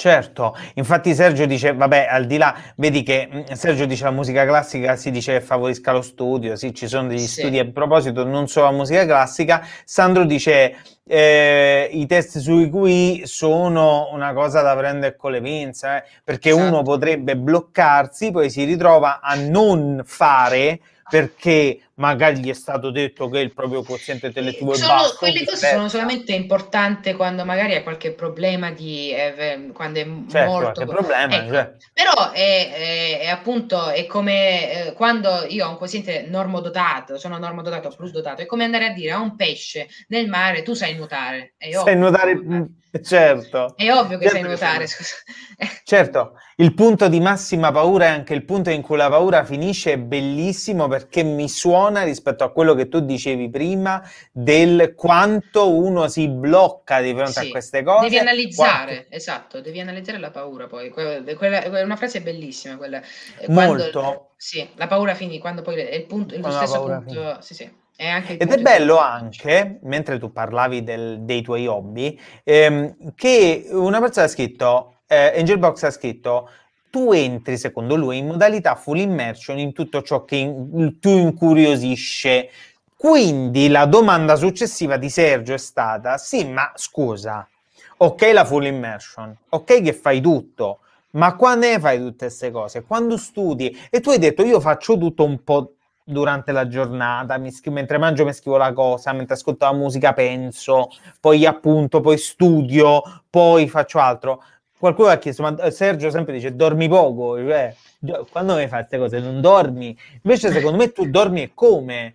Certo, infatti Sergio dice, vabbè, al di là, vedi che mm, Sergio dice la musica classica si dice che favorisca lo studio, sì, ci sono degli sì. studi a proposito, non solo la musica classica. Sandro dice, eh, i test sui QI sono una cosa da prendere con le pinze, eh, perché esatto. uno potrebbe bloccarsi, poi si ritrova a non fare perché magari gli è stato detto che il proprio quoziente intellettivo sono, è basso. Quelle cose sono solamente importanti quando magari hai qualche problema di eh, quando è certo, morto. Problema, ecco. cioè. Però è, è, è, appunto è come eh, quando io ho un quoziente normodotato, sono normodotato, plus dotato, è come andare a dire a un pesce nel mare tu sai nuotare. È sai nuotare, nuotare, mm, certo. È ovvio che certo. sai nuotare, scusa. (laughs) Certo, il punto di massima paura è anche il punto in cui la paura finisce, è bellissimo perché mi suona ragiona rispetto a quello che tu dicevi prima del quanto uno si blocca di fronte sì. a queste cose. Devi analizzare, quanto... esatto, devi analizzare la paura poi. Quella, quella, una frase bellissima quella. Eh, Molto. Quando, sì, la paura finì quando poi è il punto, il stesso punto... Sì, sì. Ed è bello anche, mentre tu parlavi del, dei tuoi hobby, ehm, che una persona ha scritto, eh, Box ha scritto, tu entri, secondo lui, in modalità full immersion in tutto ciò che in, tu incuriosisce. Quindi la domanda successiva di Sergio è stata: sì, ma scusa, ok la full immersion, ok che fai tutto, ma quando ne fai tutte queste cose? Quando studi? E tu hai detto io faccio tutto un po' durante la giornata, mi scrivo, mentre mangio mi scrivo la cosa, mentre ascolto la musica penso, poi appunto, poi studio, poi faccio altro. Qualcuno ha chiesto, ma eh, Sergio sempre dice dormi poco, cioè, quando mi fai queste cose non dormi? Invece secondo me tu dormi e come?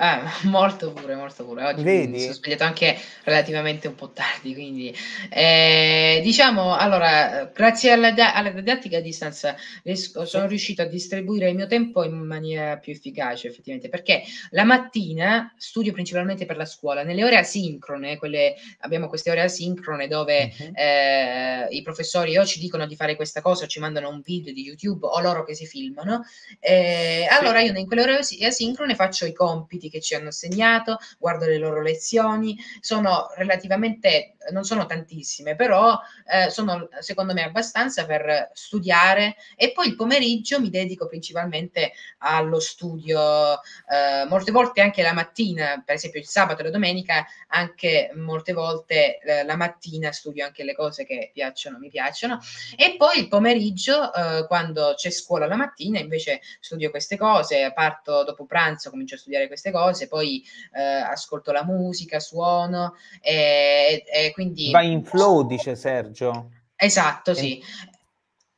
Eh, (laughs) molto pure, molto pure. Oggi Vedi? mi sono svegliato anche relativamente un po' tardi, quindi eh, diciamo, allora, grazie alla, da- alla didattica a distanza riesco, sono riuscito a distribuire il mio tempo in maniera più efficace, effettivamente, perché la mattina studio principalmente per la scuola, nelle ore asincrone, quelle, abbiamo queste ore asincrone dove uh-huh. eh, i professori o ci dicono di fare questa cosa, o ci mandano un video di YouTube o loro che si filmano. Eh, sì. Allora io in quelle ore asincrone faccio i compiti che ci hanno segnato, guardo le loro lezioni, sono relativamente, non sono tantissime, però eh, sono secondo me abbastanza per studiare e poi il pomeriggio mi dedico principalmente allo studio, eh, molte volte anche la mattina, per esempio il sabato e la domenica, anche molte volte eh, la mattina studio anche le cose che piacciono, mi piacciono e poi il pomeriggio eh, quando c'è scuola la mattina invece studio queste cose, parto dopo pranzo, comincio a studiare queste cose cose, poi eh, ascolto la musica, suono e, e quindi... Vai in flow, dice Sergio. Esatto, sì.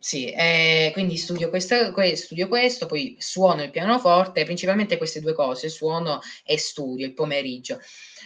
Sì, eh, quindi studio, questa, studio, questo, poi suono il pianoforte, principalmente queste due cose, suono e studio il pomeriggio.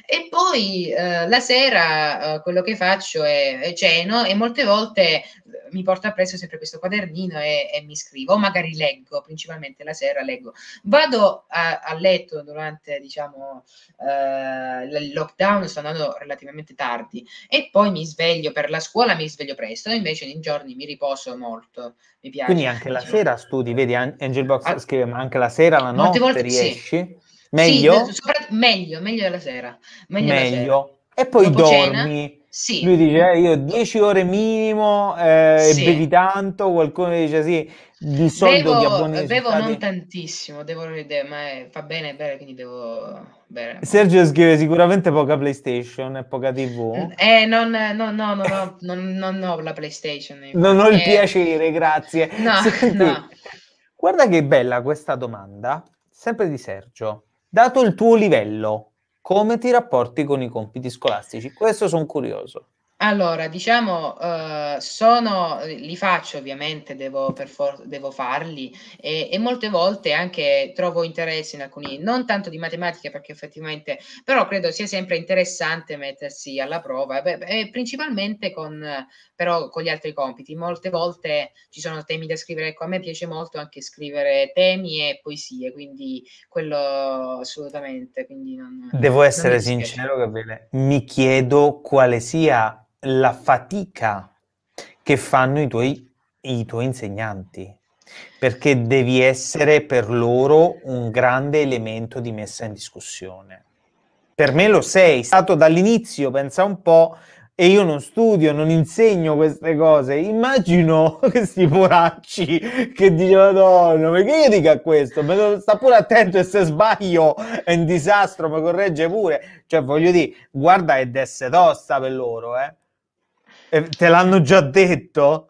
E poi eh, la sera eh, quello che faccio è, è, ceno e molte volte mi porto appresso sempre questo quadernino e, e, mi scrivo, magari leggo, principalmente la sera leggo. Vado a, a letto durante, diciamo, eh, il lockdown, sto andando relativamente tardi e poi mi sveglio per la scuola, mi sveglio presto, invece nei giorni mi riposo molto, mi piace. Quindi anche la sera studi, vedi, Angel Box ah, scrive, ma anche la sera, la notte volte, riesci? Sì. Meglio? Sì, sopra, meglio, meglio della sera. Meglio. meglio. Sera. E poi Dopo dormi. Cena, sì. Lui dice, eh, io 10 ore minimo eh, sì. e bevi tanto, qualcuno dice sì, di solito bevo, ti Bevo non tantissimo, devo vedere, ma è, fa bene bere, quindi devo bere. Sergio scrive sicuramente poca PlayStation e poca TV. Eh, non, no, no, no, no, non, non ho la PlayStation. Non ho il eh. piacere, grazie. No, (laughs) Senti, no. Guarda che bella questa domanda, sempre di Sergio. Dato il tuo livello, come ti rapporti con i compiti scolastici? Questo sono curioso. Allora, diciamo, eh, sono, li faccio ovviamente, devo, for- devo farli e, e, molte volte anche trovo interesse in alcuni, non tanto di matematica perché effettivamente, però credo sia sempre interessante mettersi alla prova e, e principalmente con, però, con gli altri compiti. Molte volte ci sono temi da scrivere, ecco, a me piace molto anche scrivere temi e poesie, quindi quello assolutamente. Quindi non, devo essere sincero, Gabriele, mi chiedo quale sia la fatica che fanno i tuoi, i tuoi insegnanti, perché devi essere per loro un grande elemento di messa in discussione. Per me lo sei, stato dall'inizio, pensa un po', e io non studio, non insegno queste cose. Immagino (laughs) questi poracci che dicono: Madonna, perché io dica questo? Sta pure attento e se sbaglio è un disastro, mi corregge pure. Cioè, voglio dire, guarda ed essere tosta per loro, eh. Eh, te l'hanno già detto?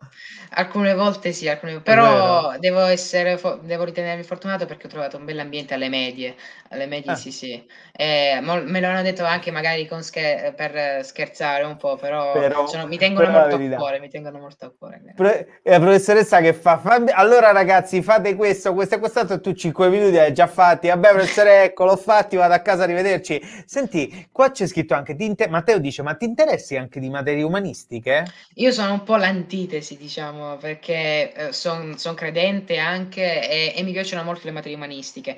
Alcune volte sì, alcune volte, però devo essere, fo- devo ritenermi fortunato perché ho trovato un bel ambiente alle medie, alle medie Ah, sì sì, Eh, me lo hanno detto anche magari con scher- per scherzare un po', però però, sono- mi tengono però molto a cuore, mi tengono molto a cuore, Pre- e la professoressa che fa, "Fa- allora ragazzi fate questo, questo e quest'altro tu 5 minuti hai già fatti, vabbè professore ecco l'ho fatti, vado a casa, arrivederci. Senti, qua c'è scritto anche, di inter- Matteo dice, ma ti interessi anche di materie umanistiche? Io sono un po' l'antitesi, diciamo, perché eh, sono son credente anche e, e, mi piacciono molto le materie umanistiche.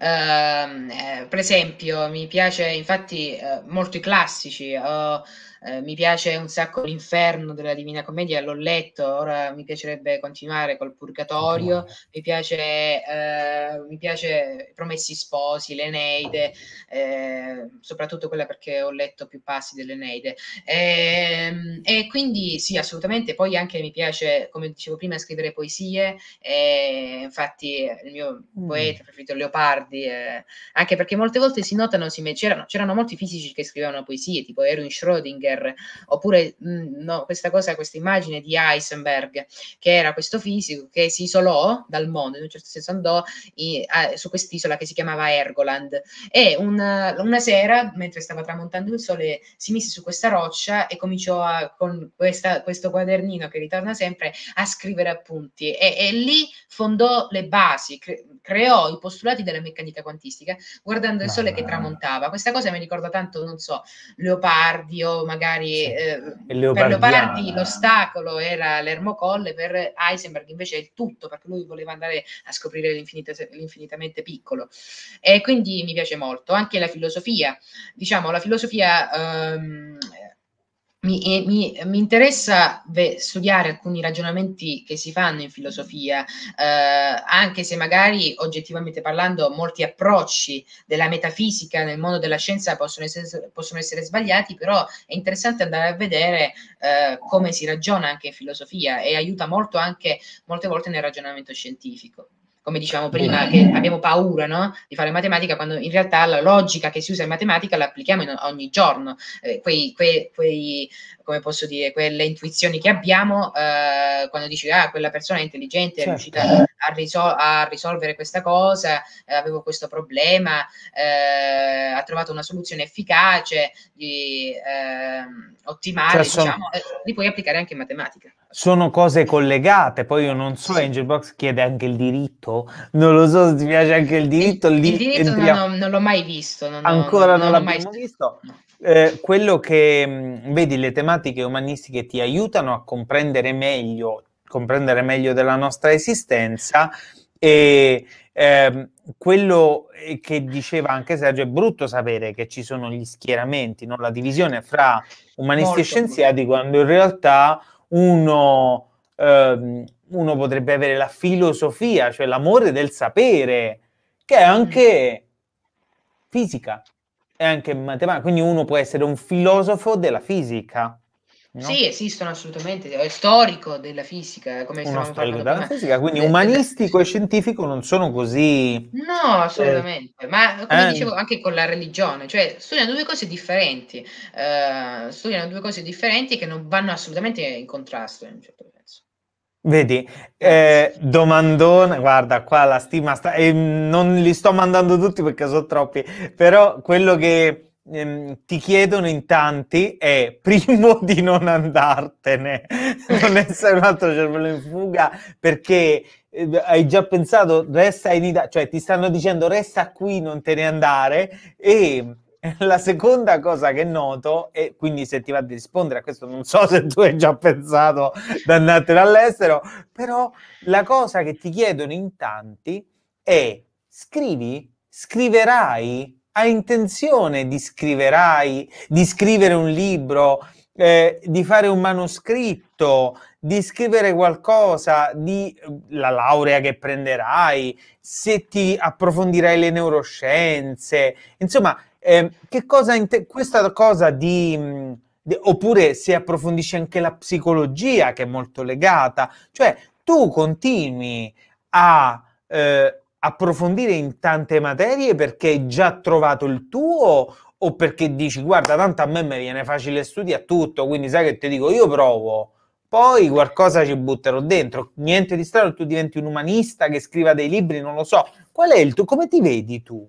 Uh, ehm, eh, per esempio, mi piace infatti uh, molto i classici. Uh, eh, mi piace un sacco l'inferno della Divina Commedia, l'ho letto, ora mi piacerebbe continuare col Purgatorio, mi piace, eh, mi piace Promessi Sposi, l'Eneide, eh, soprattutto quella perché ho letto più passi dell'Eneide. E, ehm, e, quindi sì, assolutamente, poi anche mi piace, come dicevo prima, scrivere poesie, eh, infatti il mio mm. poeta mm. preferito Leopardi, eh, anche perché molte volte si notano, si, c'erano, c'erano molti fisici che scrivevano poesie, tipo Erwin Schrödinger, Heidegger, oppure mh, mm, no, questa cosa, questa immagine di Heisenberg, che era questo fisico che si isolò dal mondo, in un certo senso andò in, a, su quest'isola che si chiamava Ergoland e una, una, sera, mentre stava tramontando il sole, si mise su questa roccia e cominciò a, con questa, questo quadernino che ritorna sempre a scrivere appunti e, e lì fondò le basi, cre, creò i postulati della meccanica quantistica guardando il sole che tramontava. Questa cosa mi ricorda tanto, non so, Leopardi o magari magari eh, per Leopardi l'ostacolo era l'ermocolle, per Heisenberg invece è il tutto, perché lui voleva andare a scoprire l'infinitamente piccolo. E quindi mi piace molto, anche la filosofia. Diciamo, la filosofia... Ehm, mi, eh, mi, mi, interessa studiare alcuni ragionamenti che si fanno in filosofia, eh, anche se magari oggettivamente parlando molti approcci della metafisica nel mondo della scienza possono essere, possono essere sbagliati, però è interessante andare a vedere eh, come si ragiona anche in filosofia e aiuta molto anche molte volte nel ragionamento scientifico come dicevamo prima, che abbiamo paura no? di fare matematica quando in realtà la logica che si usa in matematica la applichiamo in, ogni giorno. Eh, quei, quei, quei, come posso dire, quelle intuizioni che abbiamo eh, quando dici, ah, quella persona è intelligente, certo. è riuscita a, risol- a, risolvere questa cosa, eh, avevo questo problema, eh, ha trovato una soluzione efficace, di, ehm, ottimale, cioè, diciamo, sono... Eh, li puoi applicare anche in matematica sono cose collegate. Poi io non so, sì. Box chiede anche il diritto. Non lo so se ti piace anche il diritto. Lì il diritto entriamo... non, non, l'ho mai visto. Non Ancora non, non l'abbiamo mai... visto. Eh, quello che mm, vedi, le tematiche umanistiche ti aiutano a comprendere meglio, comprendere meglio della nostra esistenza e ehm, eh, quello che diceva anche Sergio è brutto sapere che ci sono gli schieramenti, no? la divisione fra umanisti Molto e scienziati, quando in realtà uno, ehm, uno potrebbe avere la filosofia, cioè l'amore del sapere, che è anche fisica, è anche matematica, quindi uno può essere un filosofo della fisica. No? Sì, esistono assolutamente, è storico della fisica, eh, come Uno storico della prima. fisica, quindi eh, umanistico eh, e scientifico non sono così... No, assolutamente, eh. ma come eh. dicevo anche con la religione, cioè studiano due cose differenti, uh, studiano due cose differenti che non vanno assolutamente in contrasto in un certo senso. Vedi, eh, domandone, guarda qua la stima sta, eh, non li sto mandando tutti perché sono troppi, però quello che ehm, ti chiedono in tanti è primo di non andartene, non essere un altro cervello in fuga perché eh, hai già pensato resta in Italia, cioè ti stanno dicendo resta qui, non te ne andare e la seconda cosa che noto, e quindi se ti va di rispondere a questo, non so se tu hai già pensato di andartene all'estero, però la cosa che ti chiedono in tanti è scrivi, scriverai, hai intenzione di, di scrivere un libro, eh, di fare un manoscritto, di scrivere qualcosa, di eh, la laurea che prenderai, se ti approfondirai le neuroscienze, insomma, eh, che cosa questa cosa di, mm, di oppure se approfondisci anche la psicologia che è molto legata, cioè tu continui a eh, approfondire in tante materie perché hai già trovato il tuo o perché dici guarda tanto a me mi viene facile studiare tutto quindi sai che ti dico io provo poi qualcosa ci butterò dentro niente di strano tu diventi un umanista che scriva dei libri non lo so qual è il tuo come ti vedi tu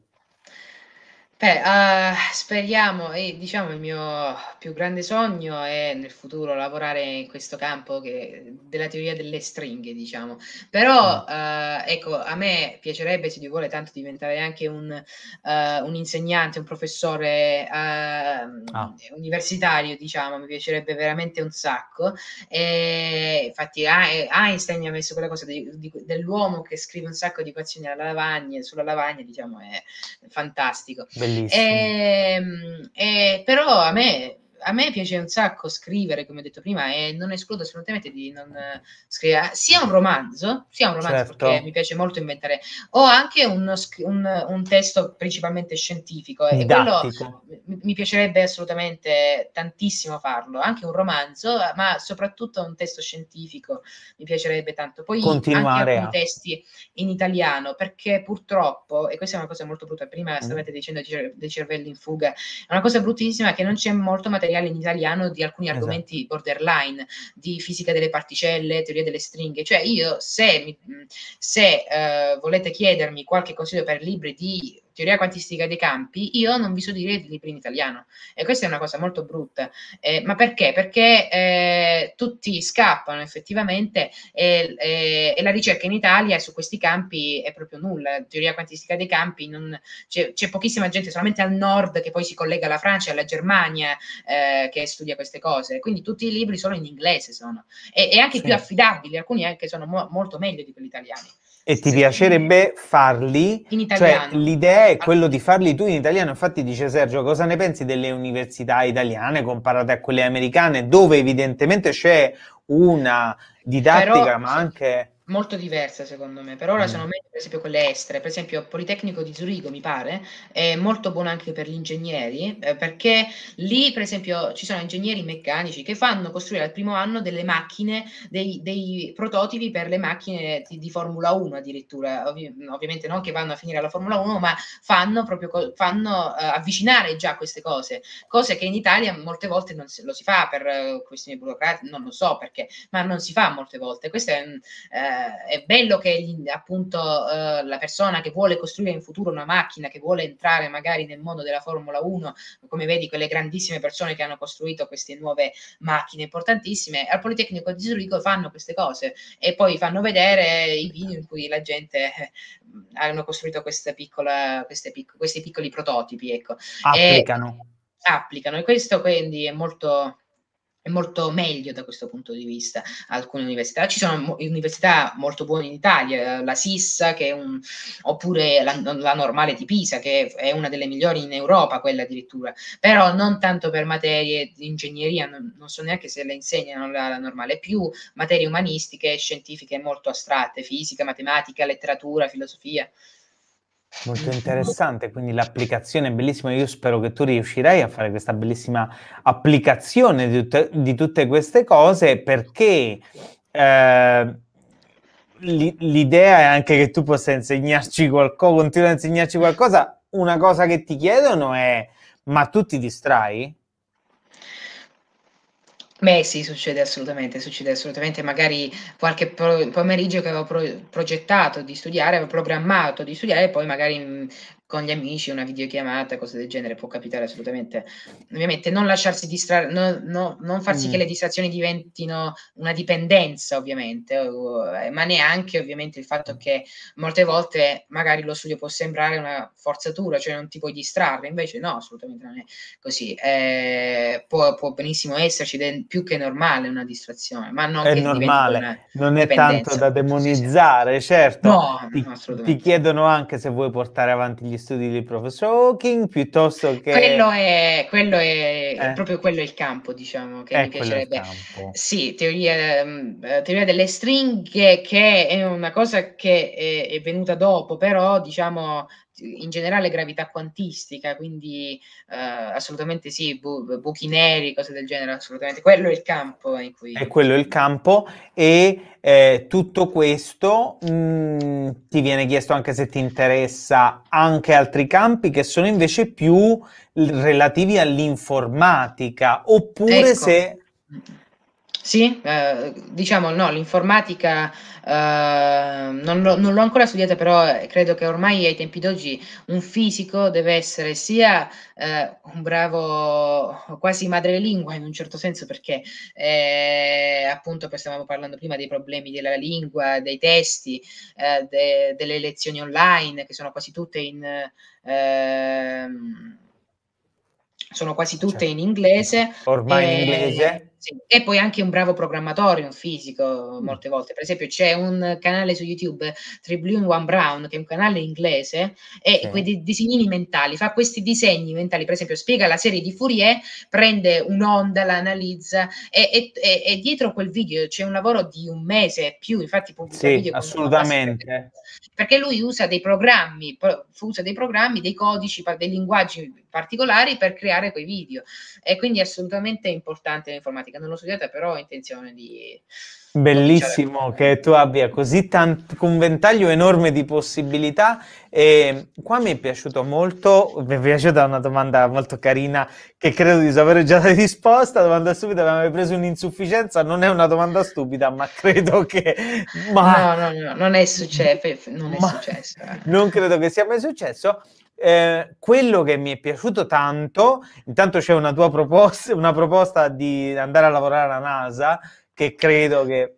Beh, ah, speriamo e diciamo il mio più grande sogno è nel futuro lavorare in questo campo che- della teoria delle stringhe, diciamo. Mh. Però, ehm, ecco, a me piacerebbe, se Dio vuole, tanto diventare anche un, ehm, un insegnante, un professore, ah, ah. universitario, diciamo, mi piacerebbe veramente un sacco. Ehm, infatti Ei eh, Einstein ha messo quella cosa di di dell'uomo che scrive un sacco di equazioni alla lavagna sulla lavagna, diciamo, è fantastico. Bellissimo. E, ehm, e, eh, però a me a me piace un sacco scrivere, come ho detto prima, e non escludo assolutamente di non eh, scrivere ah, sia un romanzo, sia un romanzo certo. perché mi piace molto inventare, o anche uno, un, un, testo principalmente scientifico. E quello mi, piacerebbe assolutamente tantissimo farlo, anche un romanzo, ma soprattutto un testo scientifico mi piacerebbe tanto. Poi Continuare anche alcuni a... testi in italiano, perché purtroppo, e questa è una cosa molto brutta, prima mm. stavate dicendo dei cervelli in fuga, è una cosa bruttissima che non c'è molto materiale materiale in italiano di alcuni esatto. argomenti borderline, di fisica delle particelle, teoria delle stringhe. Cioè io se, se eh, volete chiedermi qualche consiglio per libri di teoria quantistica dei campi, io non vi so dire i libri in italiano. E questa è una cosa molto brutta. Eh, ma perché? Perché eh, tutti scappano effettivamente e, e, e, la ricerca in Italia su questi campi è proprio nulla. teoria quantistica dei campi, non, c'è, c'è, pochissima gente, solamente al nord che poi si collega alla Francia e alla Germania eh, che studia queste cose. Quindi tutti i libri sono in inglese sono. E, e anche sì. più affidabili, alcuni anche eh, sono mo- molto meglio di quelli italiani. E ti piacerebbe farli? In cioè, italiano. Cioè, l'idea è quello di farli tu in italiano. Infatti dice Sergio, cosa ne pensi delle università italiane comparate a quelle americane, dove evidentemente c'è una didattica, Però, ma anche molto diversa secondo me, per ora mm. sono meglio per esempio quelle estere, per esempio Politecnico di Zurigo mi pare, è molto buono anche per gli ingegneri, eh, perché lì per esempio ci sono ingegneri meccanici che fanno costruire al primo anno delle macchine, dei, dei prototipi per le macchine di, di Formula 1 addirittura, Ovvi, ovviamente non che vanno a finire alla Formula 1, ma fanno proprio co- fanno, eh, avvicinare già queste cose, cose che in Italia molte volte non si, lo si fa per eh, questioni burocratiche, non lo so perché, ma non si fa molte volte, questo è un eh, è bello che appunto eh, la persona che vuole costruire in futuro una macchina, che vuole entrare magari nel mondo della Formula 1, come vedi quelle grandissime persone che hanno costruito queste nuove macchine importantissime, al Politecnico di Zurigo fanno queste cose e poi fanno vedere i video in cui la gente eh, hanno costruito piccola, pic- questi piccoli prototipi. Ecco. Applicano. E, applicano e questo quindi è molto molto meglio da questo punto di vista alcune università. Ci sono università molto buone in Italia, eh, la Sissa, che è un, oppure la, la, normale di Pisa che è una delle migliori in Europa, quella addirittura, però non tanto per materie di ingegneria, non, non so neanche se le insegnano la, la, normale, più materie umanistiche e scientifiche molto astratte, fisica, matematica, letteratura, filosofia. Molto mm-hmm. interessante, quindi l'applicazione è bellissima. Io spero che tu riuscirai a fare questa bellissima applicazione di, tut- di tutte queste cose perché eh, l'idea è anche che tu possa insegnarci qualcosa, continui a insegnarci qualcosa. Una cosa che ti chiedono è: ma tu ti distrai? Beh sì, succede assolutamente, succede assolutamente. Magari qualche pro pomeriggio che avevo pro progettato di studiare, avevo programmato di studiare, e poi magari, mhmm con gli amici, una videochiamata, cose del genere, può capitare assolutamente. Ovviamente non lasciarsi distrarre, no, no, non farsi mm. che le distrazioni diventino una dipendenza, ovviamente, eh, ma neanche ovviamente il fatto che molte volte magari lo studio può sembrare una forzatura, cioè non ti puoi distrarre, invece no, assolutamente non è così. Eh, può, può, benissimo esserci de- più che normale una distrazione, ma non è normale, non è tanto da demonizzare, certo. No, ti, ti chiedono anche se vuoi portare avanti gli studi di professor Hawking piuttosto che... Quello è, quello è, eh? proprio quello il campo, diciamo, che eh, è mi piacerebbe. Sì, teoria, mm, eh, teoria, delle stringhe, che è una cosa che è, è venuta dopo, però diciamo in generale gravità quantistica, quindi eh, assolutamente sì, bu- buchi neri, cose del genere, assolutamente. Quello è il campo in cui... E quello è il campo e eh, tutto questo mh, ti viene chiesto anche se ti interessa anche altri campi che sono invece più relativi all'informatica, oppure ecco. se mm. Sì, eh, diciamo no, l'informatica eh, non, non, l'ho ancora studiata, però eh, credo che ormai ai tempi d'oggi un fisico deve essere sia eh, un bravo quasi madrelingua in un certo senso, perché eh, appunto stavamo parlando prima dei problemi della lingua, dei testi, eh, de, delle lezioni online, che sono quasi tutte in ehm, sono quasi tutte cioè, in inglese. Ormai e, in inglese. Sì. E poi anche un bravo programmatore, un fisico, mm. molte volte. Per esempio, c'è un canale su YouTube, Tribune One Brown, che è un canale inglese, e sì. quei disegnini mentali, fa questi disegni mentali, per esempio, spiega la serie di Fourier, prende un'onda, la analizza, e, e, e dietro quel video c'è un lavoro di un mese e più, infatti pubblica sì, video. Assolutamente. Perché lui usa dei programmi, usa dei programmi, dei codici, dei linguaggi particolari per creare quei video. E quindi è assolutamente importante l'informatica. Non lo studiate, però ho intenzione di... Bellissimo che tu abbia così tanto, un ventaglio enorme di possibilità e qua mi è piaciuto molto, mi è piaciuta una domanda molto carina che credo di sapere già la risposta, domanda stupida, abbiamo preso un'insufficienza, non è una domanda stupida ma credo che... Ma... No, no, no, non è successo, non è successo. Eh. Non credo che sia mai successo, eh, quello che mi è piaciuto tanto, intanto c'è una tua proposta, una proposta di andare a lavorare alla NASA che credo che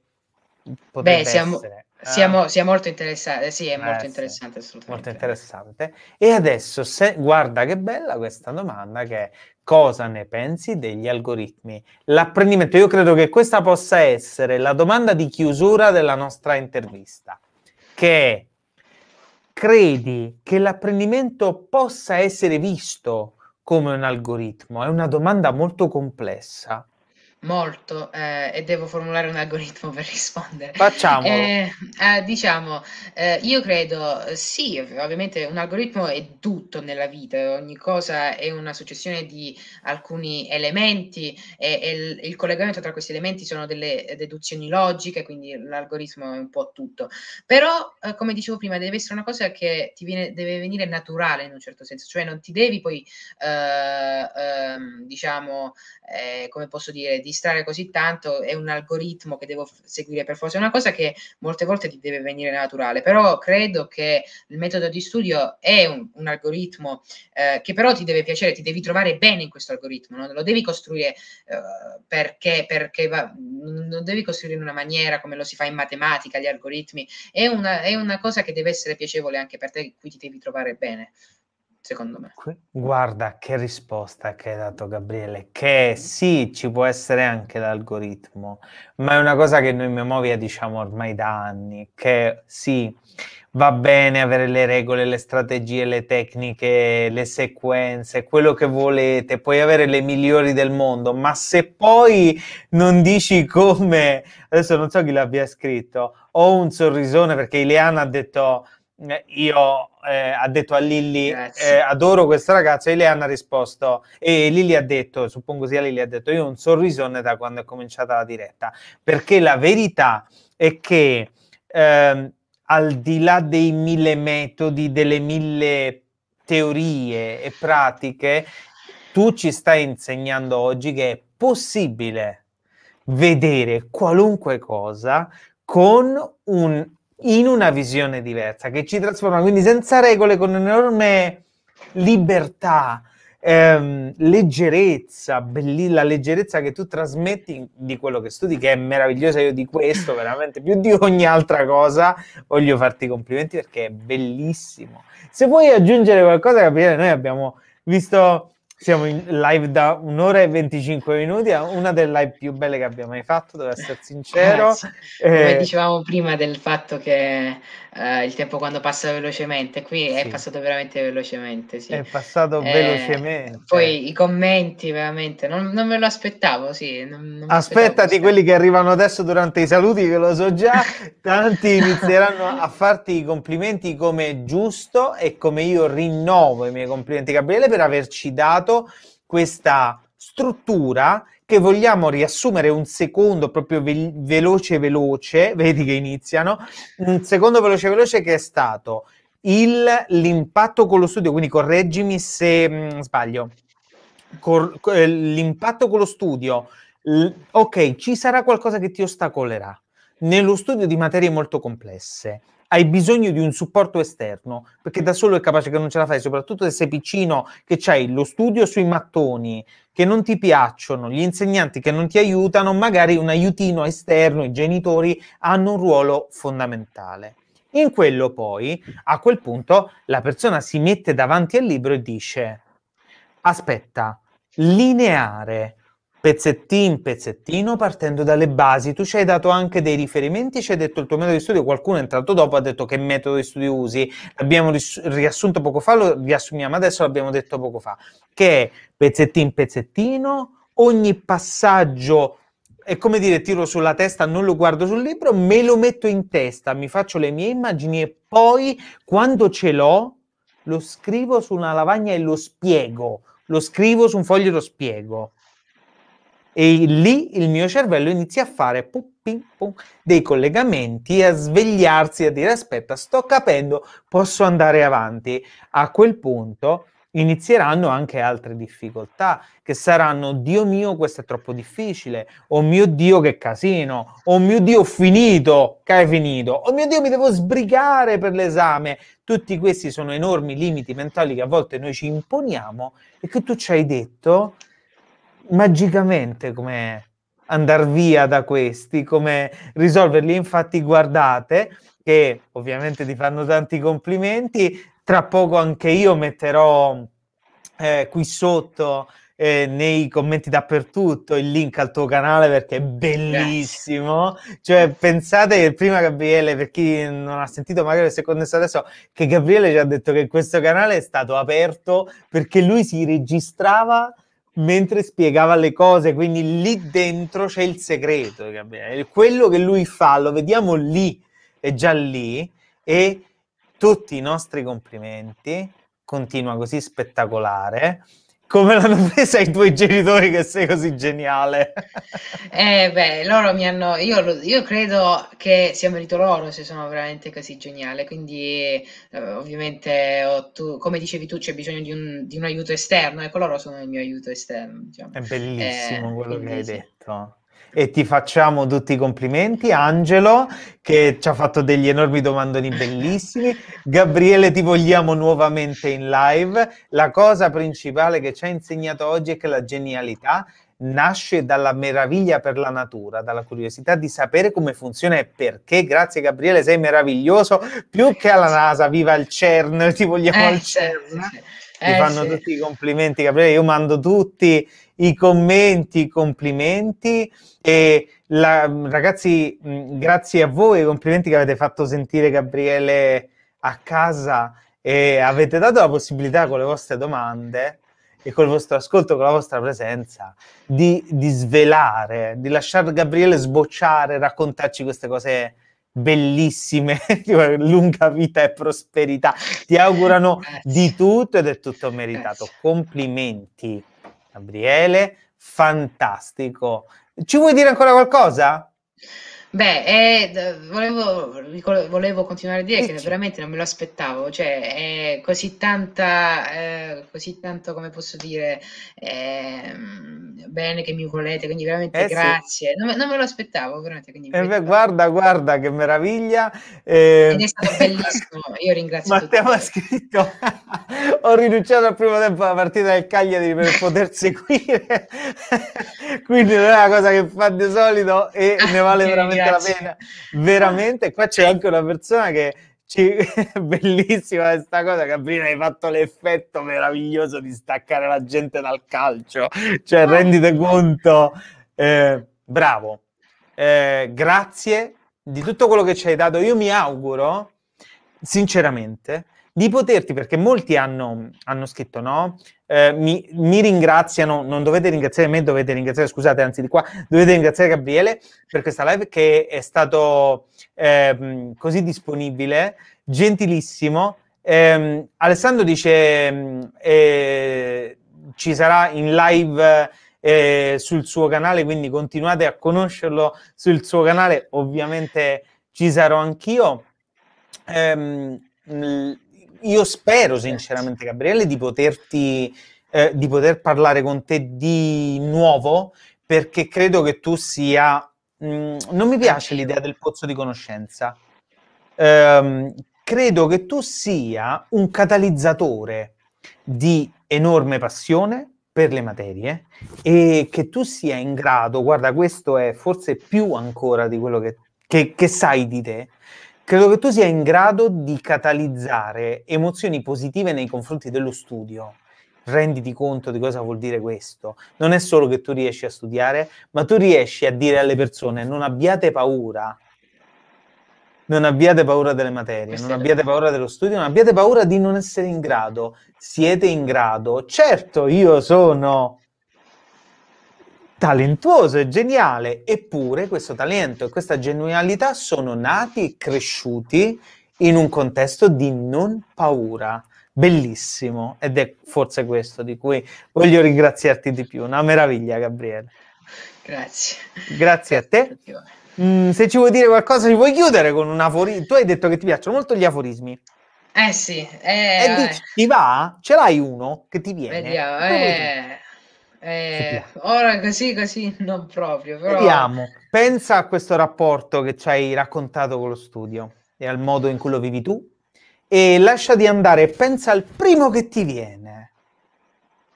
potrebbe Beh, siamo, essere. Eh? Siamo, ah. siamo molto interessati, eh, sì, è eh, molto interessante assolutamente. Molto interessante. E adesso, se, guarda che bella questa domanda che è cosa ne pensi degli algoritmi? L'apprendimento, io credo che questa possa essere la domanda di chiusura della nostra intervista, che è credi che l'apprendimento possa essere visto come un algoritmo? È una domanda molto complessa molto eh, e devo formulare un algoritmo per rispondere. Facciamo. Eh, eh, diciamo, eh, io credo sì, ovviamente un algoritmo è tutto nella vita, ogni cosa è una successione di alcuni elementi e, e il, il, collegamento tra questi elementi sono delle deduzioni logiche, quindi l'algoritmo è un po' tutto. Però, eh, come dicevo prima, deve essere una cosa che ti viene, deve venire naturale in un certo senso, cioè non ti devi poi, eh, ehm, diciamo, come posso dire, di registrare così tanto, è un algoritmo che devo seguire per forza, è una cosa che molte volte ti deve venire naturale, però credo che il metodo di studio è un, un algoritmo eh, che però ti deve piacere, ti devi trovare bene in questo algoritmo, non lo devi costruire eh, perché, perché va, non devi costruire in una maniera come lo si fa in matematica, gli algoritmi, è una, è una cosa che deve essere piacevole anche per te, qui ti devi trovare bene secondo me. Guarda che risposta che hai dato Gabriele, che mm-hmm. sì, ci può essere anche l'algoritmo, ma è una cosa che noi in memoria diciamo ormai da anni, che sì, va bene avere le regole, le strategie, le tecniche, le sequenze, quello che volete, puoi avere le migliori del mondo, ma se poi non dici come, adesso non so chi l'abbia scritto, ho un sorrisone perché Ileana ha detto eh, io eh, ha detto a Lilli eh, eh adoro questa ragazza e lei ha risposto e Lilli ha detto suppongo sia Lilli ha detto io un sorrisone da quando è cominciata la diretta perché la verità è che eh, al di là dei mille metodi delle mille teorie e pratiche tu ci stai insegnando oggi che è possibile vedere qualunque cosa con un in una visione diversa, che ci trasforma quindi senza regole, con enorme libertà, ehm, leggerezza, belli, la leggerezza che tu trasmetti di quello che studi, che è meravigliosa. Io di questo, veramente più di ogni altra cosa, voglio farti complimenti perché è bellissimo. Se vuoi aggiungere qualcosa, Gabriele noi abbiamo visto siamo in live da un'ora e 25 minuti, è una delle live più belle che abbia mai fatto, devo essere sincero. Eh, come eh... dicevamo prima del fatto che eh, il tempo quando passa velocemente, qui sì. è passato veramente velocemente. Sì. È passato eh, velocemente. Poi i commenti, veramente, non, non me lo aspettavo. Sì, non, non Aspettati quelli che arrivano adesso durante i saluti, ve lo so già, (laughs) tanti inizieranno a farti i complimenti come giusto e come io rinnovo i miei complimenti, Gabriele, per averci dato creato questa struttura che vogliamo riassumere un secondo proprio ve- veloce veloce, (laughs) vedi che iniziano, un secondo veloce veloce che è stato il, l'impatto con lo studio, quindi correggimi se mh, mm, sbaglio, Cor- eh, l'impatto con lo studio, l- ok, ci sarà qualcosa che ti ostacolerà nello studio di materie molto complesse hai bisogno di un supporto esterno, perché da solo è capace che non ce la fai, soprattutto se sei piccino, che c'hai lo studio sui mattoni, che non ti piacciono, gli insegnanti che non ti aiutano, magari un aiutino esterno, i genitori hanno un ruolo fondamentale. In quello poi, a quel punto, la persona si mette davanti al libro e dice, aspetta, lineare, pezzettino pezzettino partendo dalle basi. Tu ci hai dato anche dei riferimenti, ci hai detto il tuo metodo di studio, qualcuno è entrato dopo, ha detto che metodo di studio usi, l'abbiamo riassunto poco fa, lo riassumiamo adesso, l'abbiamo detto poco fa, che è pezzettino pezzettino, ogni passaggio è come dire tiro sulla testa, non lo guardo sul libro, me lo metto in testa, mi faccio le mie immagini e poi quando ce l'ho lo scrivo su una lavagna e lo spiego, lo scrivo su un foglio e lo spiego e lì il mio cervello inizia a fare pum, pim, pum, dei collegamenti, a svegliarsi, a dire aspetta, sto capendo, posso andare avanti. A quel punto inizieranno anche altre difficoltà che saranno Dio mio questo è troppo difficile oh mio Dio che casino oh mio Dio ho finito che hai finito oh mio Dio mi devo sbrigare per l'esame tutti questi sono enormi limiti mentali che a volte noi ci imponiamo e che tu ci hai detto magicamente come andare via da questi, come risolverli. Infatti, guardate che ovviamente ti fanno tanti complimenti. Tra poco anche io metterò eh, qui sotto eh, nei commenti dappertutto il link al tuo canale perché è bellissimo. Yes. Cioè, pensate che prima Gabriele, per chi non ha sentito magari se connesso adesso, che Gabriele ci ha detto che questo canale è stato aperto perché lui si registrava mentre spiegava le cose, quindi lì dentro c'è il segreto, quello che lui fa lo vediamo lì, è già lì e tutti i nostri complimenti, continua così spettacolare come l'hanno presa i tuoi genitori che sei così geniale? (laughs) eh beh, loro mi hanno, io, io, credo che sia merito loro se sono veramente così geniale, quindi eh, ovviamente tu, come dicevi tu c'è bisogno di un, di un, aiuto esterno, ecco loro sono il mio aiuto esterno. Diciamo. È bellissimo eh, quello che hai detto e ti facciamo tutti i complimenti. Angelo, che ci ha fatto degli enormi domandoni bellissimi. Gabriele, ti vogliamo nuovamente in live. La cosa principale che ci ha insegnato oggi è che la genialità nasce dalla meraviglia per la natura, dalla curiosità di sapere come funziona e perché. Grazie Gabriele, sei meraviglioso, più che alla NASA, viva il CERN, ti vogliamo eh, al CERN. Certo mi eh, fanno sì. tutti i complimenti, Gabriele. Io mando tutti i commenti, i complimenti. E la, ragazzi, grazie a voi, i complimenti che avete fatto sentire Gabriele a casa e avete dato la possibilità con le vostre domande e col vostro ascolto, con la vostra presenza, di, di svelare, di lasciare Gabriele sbocciare, raccontarci queste cose bellissime, (laughs) lunga vita e prosperità. Ti augurano (laughs) eh, di tutto ed è tutto eh, meritato. Complimenti, Gabriele, fantastico. Ci vuoi dire ancora qualcosa? Beh, è, volevo, volevo, continuare a dire che veramente non me lo aspettavo, cioè è così tanta, eh, così tanto come posso dire, eh, bene che mi volete, quindi veramente eh grazie, sì. non, non, me lo aspettavo veramente. Quindi eh beh, guarda, guarda che meraviglia. Ed è stato ehm, bellissimo, io (laughs) ringrazio Matteo tutti. ha scritto, (laughs) ho rinunciato al primo tempo alla partita del Cagliari per poter (laughs) seguire, quindi non è una cosa che fa di solito e ah, ne vale veramente grazie. la pena. Veramente, qua c'è anche una persona che ci... (laughs) bellissima questa cosa, Gabriele, hai fatto l'effetto meraviglioso di staccare la gente dal calcio. Cioè, rendite conto. Eh, bravo. Eh, grazie di tutto quello che ci hai dato. Io mi auguro, sinceramente, di poterti, perché molti hanno, hanno scritto no, eh, mi, mi, ringraziano, non dovete ringraziare me, dovete ringraziare, scusate, anzi di qua, dovete ringraziare Gabriele per questa live che è stato eh, così disponibile, gentilissimo. Eh, Alessandro dice ehm, eh, ci sarà in live eh, sul suo canale, quindi continuate a conoscerlo sul suo canale, ovviamente ci sarò anch'io. Um, io spero sinceramente, Gabriele, di poterti eh, di poter parlare con te di nuovo perché credo che tu sia. Mh, mm, non mi piace l'idea del pozzo di conoscenza. Ehm, credo che tu sia un catalizzatore di enorme passione per le materie e che tu sia in grado, guarda, questo è forse più ancora di quello che, che, che sai di te, credo che tu sia in grado di catalizzare emozioni positive nei confronti dello studio. Renditi conto di cosa vuol dire questo. Non è solo che tu riesci a studiare, ma tu riesci a dire alle persone non abbiate paura. Non abbiate paura delle materie, non abbiate paura dello studio, non abbiate paura di non essere in grado. Siete in grado. Certo, io sono talentuoso e geniale, eppure questo talento e questa genialità sono nati e cresciuti in un contesto di non paura. Bellissimo, ed è forse questo di cui voglio ringraziarti di più. Una meraviglia, Gabriele. Grazie. Grazie a te. Mm, se ci vuoi dire qualcosa, ci vuoi chiudere con un aforismo. Tu hai detto che ti piacciono molto gli aforismi. Eh sì. Eh, e dici, ti va? Ce l'hai uno che ti viene? Vediamo, eh. Eh, ora così, così non proprio. Però... Vediamo, pensa a questo rapporto che ci hai raccontato con lo studio e al modo in cui lo vivi tu e lascia di andare, pensa al primo che ti viene.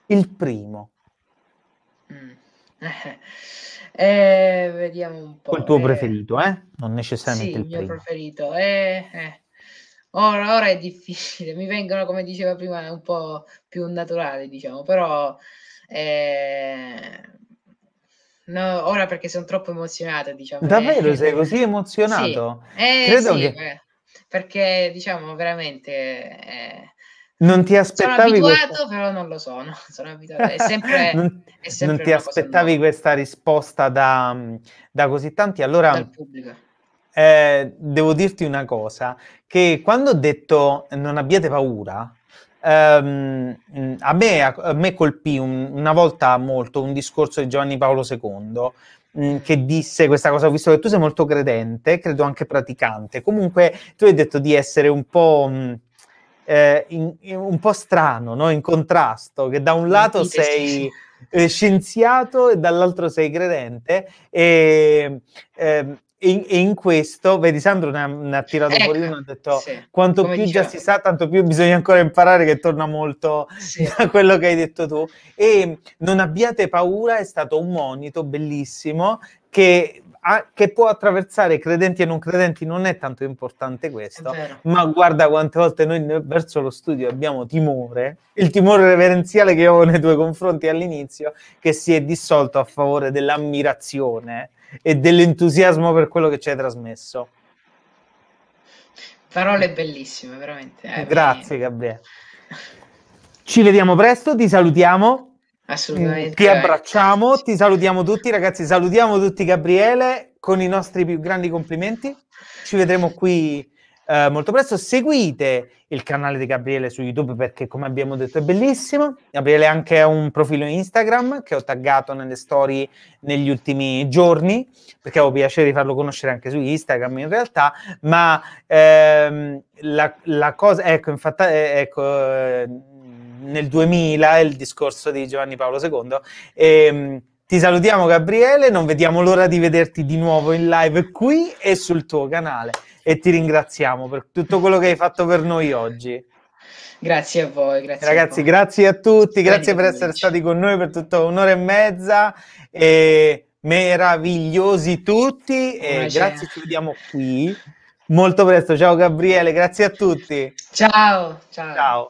Il primo. Mm. (laughs) Eh, vediamo un po'. Il tuo eh, preferito, eh? Non necessariamente sì, il, il mio primo. preferito. Eh, eh. Ora, ora, è difficile, mi vengono, come diceva prima, un po' più naturali, diciamo, però eh, no, ora perché sono troppo emozionato, diciamo. Eh. Davvero eh, sei così emozionato? Sì. Eh, Credo sì, che... perché diciamo veramente... Eh, non ti aspettavi sono abituato, questa... però non lo sono. (laughs) sono abituato. È (laughs) sempre, non, è sempre non ti aspettavi questa risposta da, da, così tanti. Allora, eh, devo dirti una cosa: che quando ho detto non abbiate paura, ehm, a, me, a, me, colpì un, una volta molto un discorso di Giovanni Paolo II mm, che disse questa cosa, ho visto che tu sei molto credente, credo anche praticante. Comunque tu hai detto di essere un po', mh, mm, eh, in, in, un po strano, no? in contrasto, che da un lato sì, sei sì. Eh, scienziato e dall'altro sei credente. E, eh, in, in, questo, vedi Sandro ne ha, ne ha tirato ecco, fuori uno ha detto sì, quanto più diciamo. già si sa tanto più bisogna ancora imparare che torna molto sì. (laughs) da quello che hai detto tu e non abbiate paura è stato un monito bellissimo che a, che può attraversare credenti e non credenti, non è tanto importante questo, ma guarda quante volte noi verso lo studio abbiamo timore, il timore reverenziale che avevo nei tuoi confronti all'inizio, che si è dissolto a favore dell'ammirazione e dell'entusiasmo per quello che ci hai trasmesso. Parole bellissime, veramente. Eh, Grazie, Gabriele. (laughs) Ci vediamo presto, ti salutiamo. Assolutamente. Ti abbracciamo, ti salutiamo tutti ragazzi, salutiamo tutti Gabriele con i nostri più grandi complimenti. Ci vedremo qui eh, molto presto. Seguite il canale di Gabriele su YouTube perché come abbiamo detto è bellissimo. Gabriele ha anche un profilo Instagram che ho taggato nelle storie negli ultimi giorni perché avevo piacere di farlo conoscere anche su Instagram in realtà, ma ehm, la, la, cosa, ecco, infatti, eh, ecco... Eh, nel 2000, il discorso di Giovanni Paolo II. E, ehm, ti salutiamo Gabriele, non vediamo l'ora di vederti di nuovo in live qui e sul tuo canale e ti ringraziamo per tutto quello che hai fatto per noi oggi. Grazie a voi, grazie Ragazzi, a voi. grazie a tutti, grazie per essere stati con noi per tutta un'ora e mezza. E meravigliosi tutti e Buona grazie, ci vediamo qui molto presto. Ciao Gabriele, grazie a tutti. Ciao, ciao. ciao.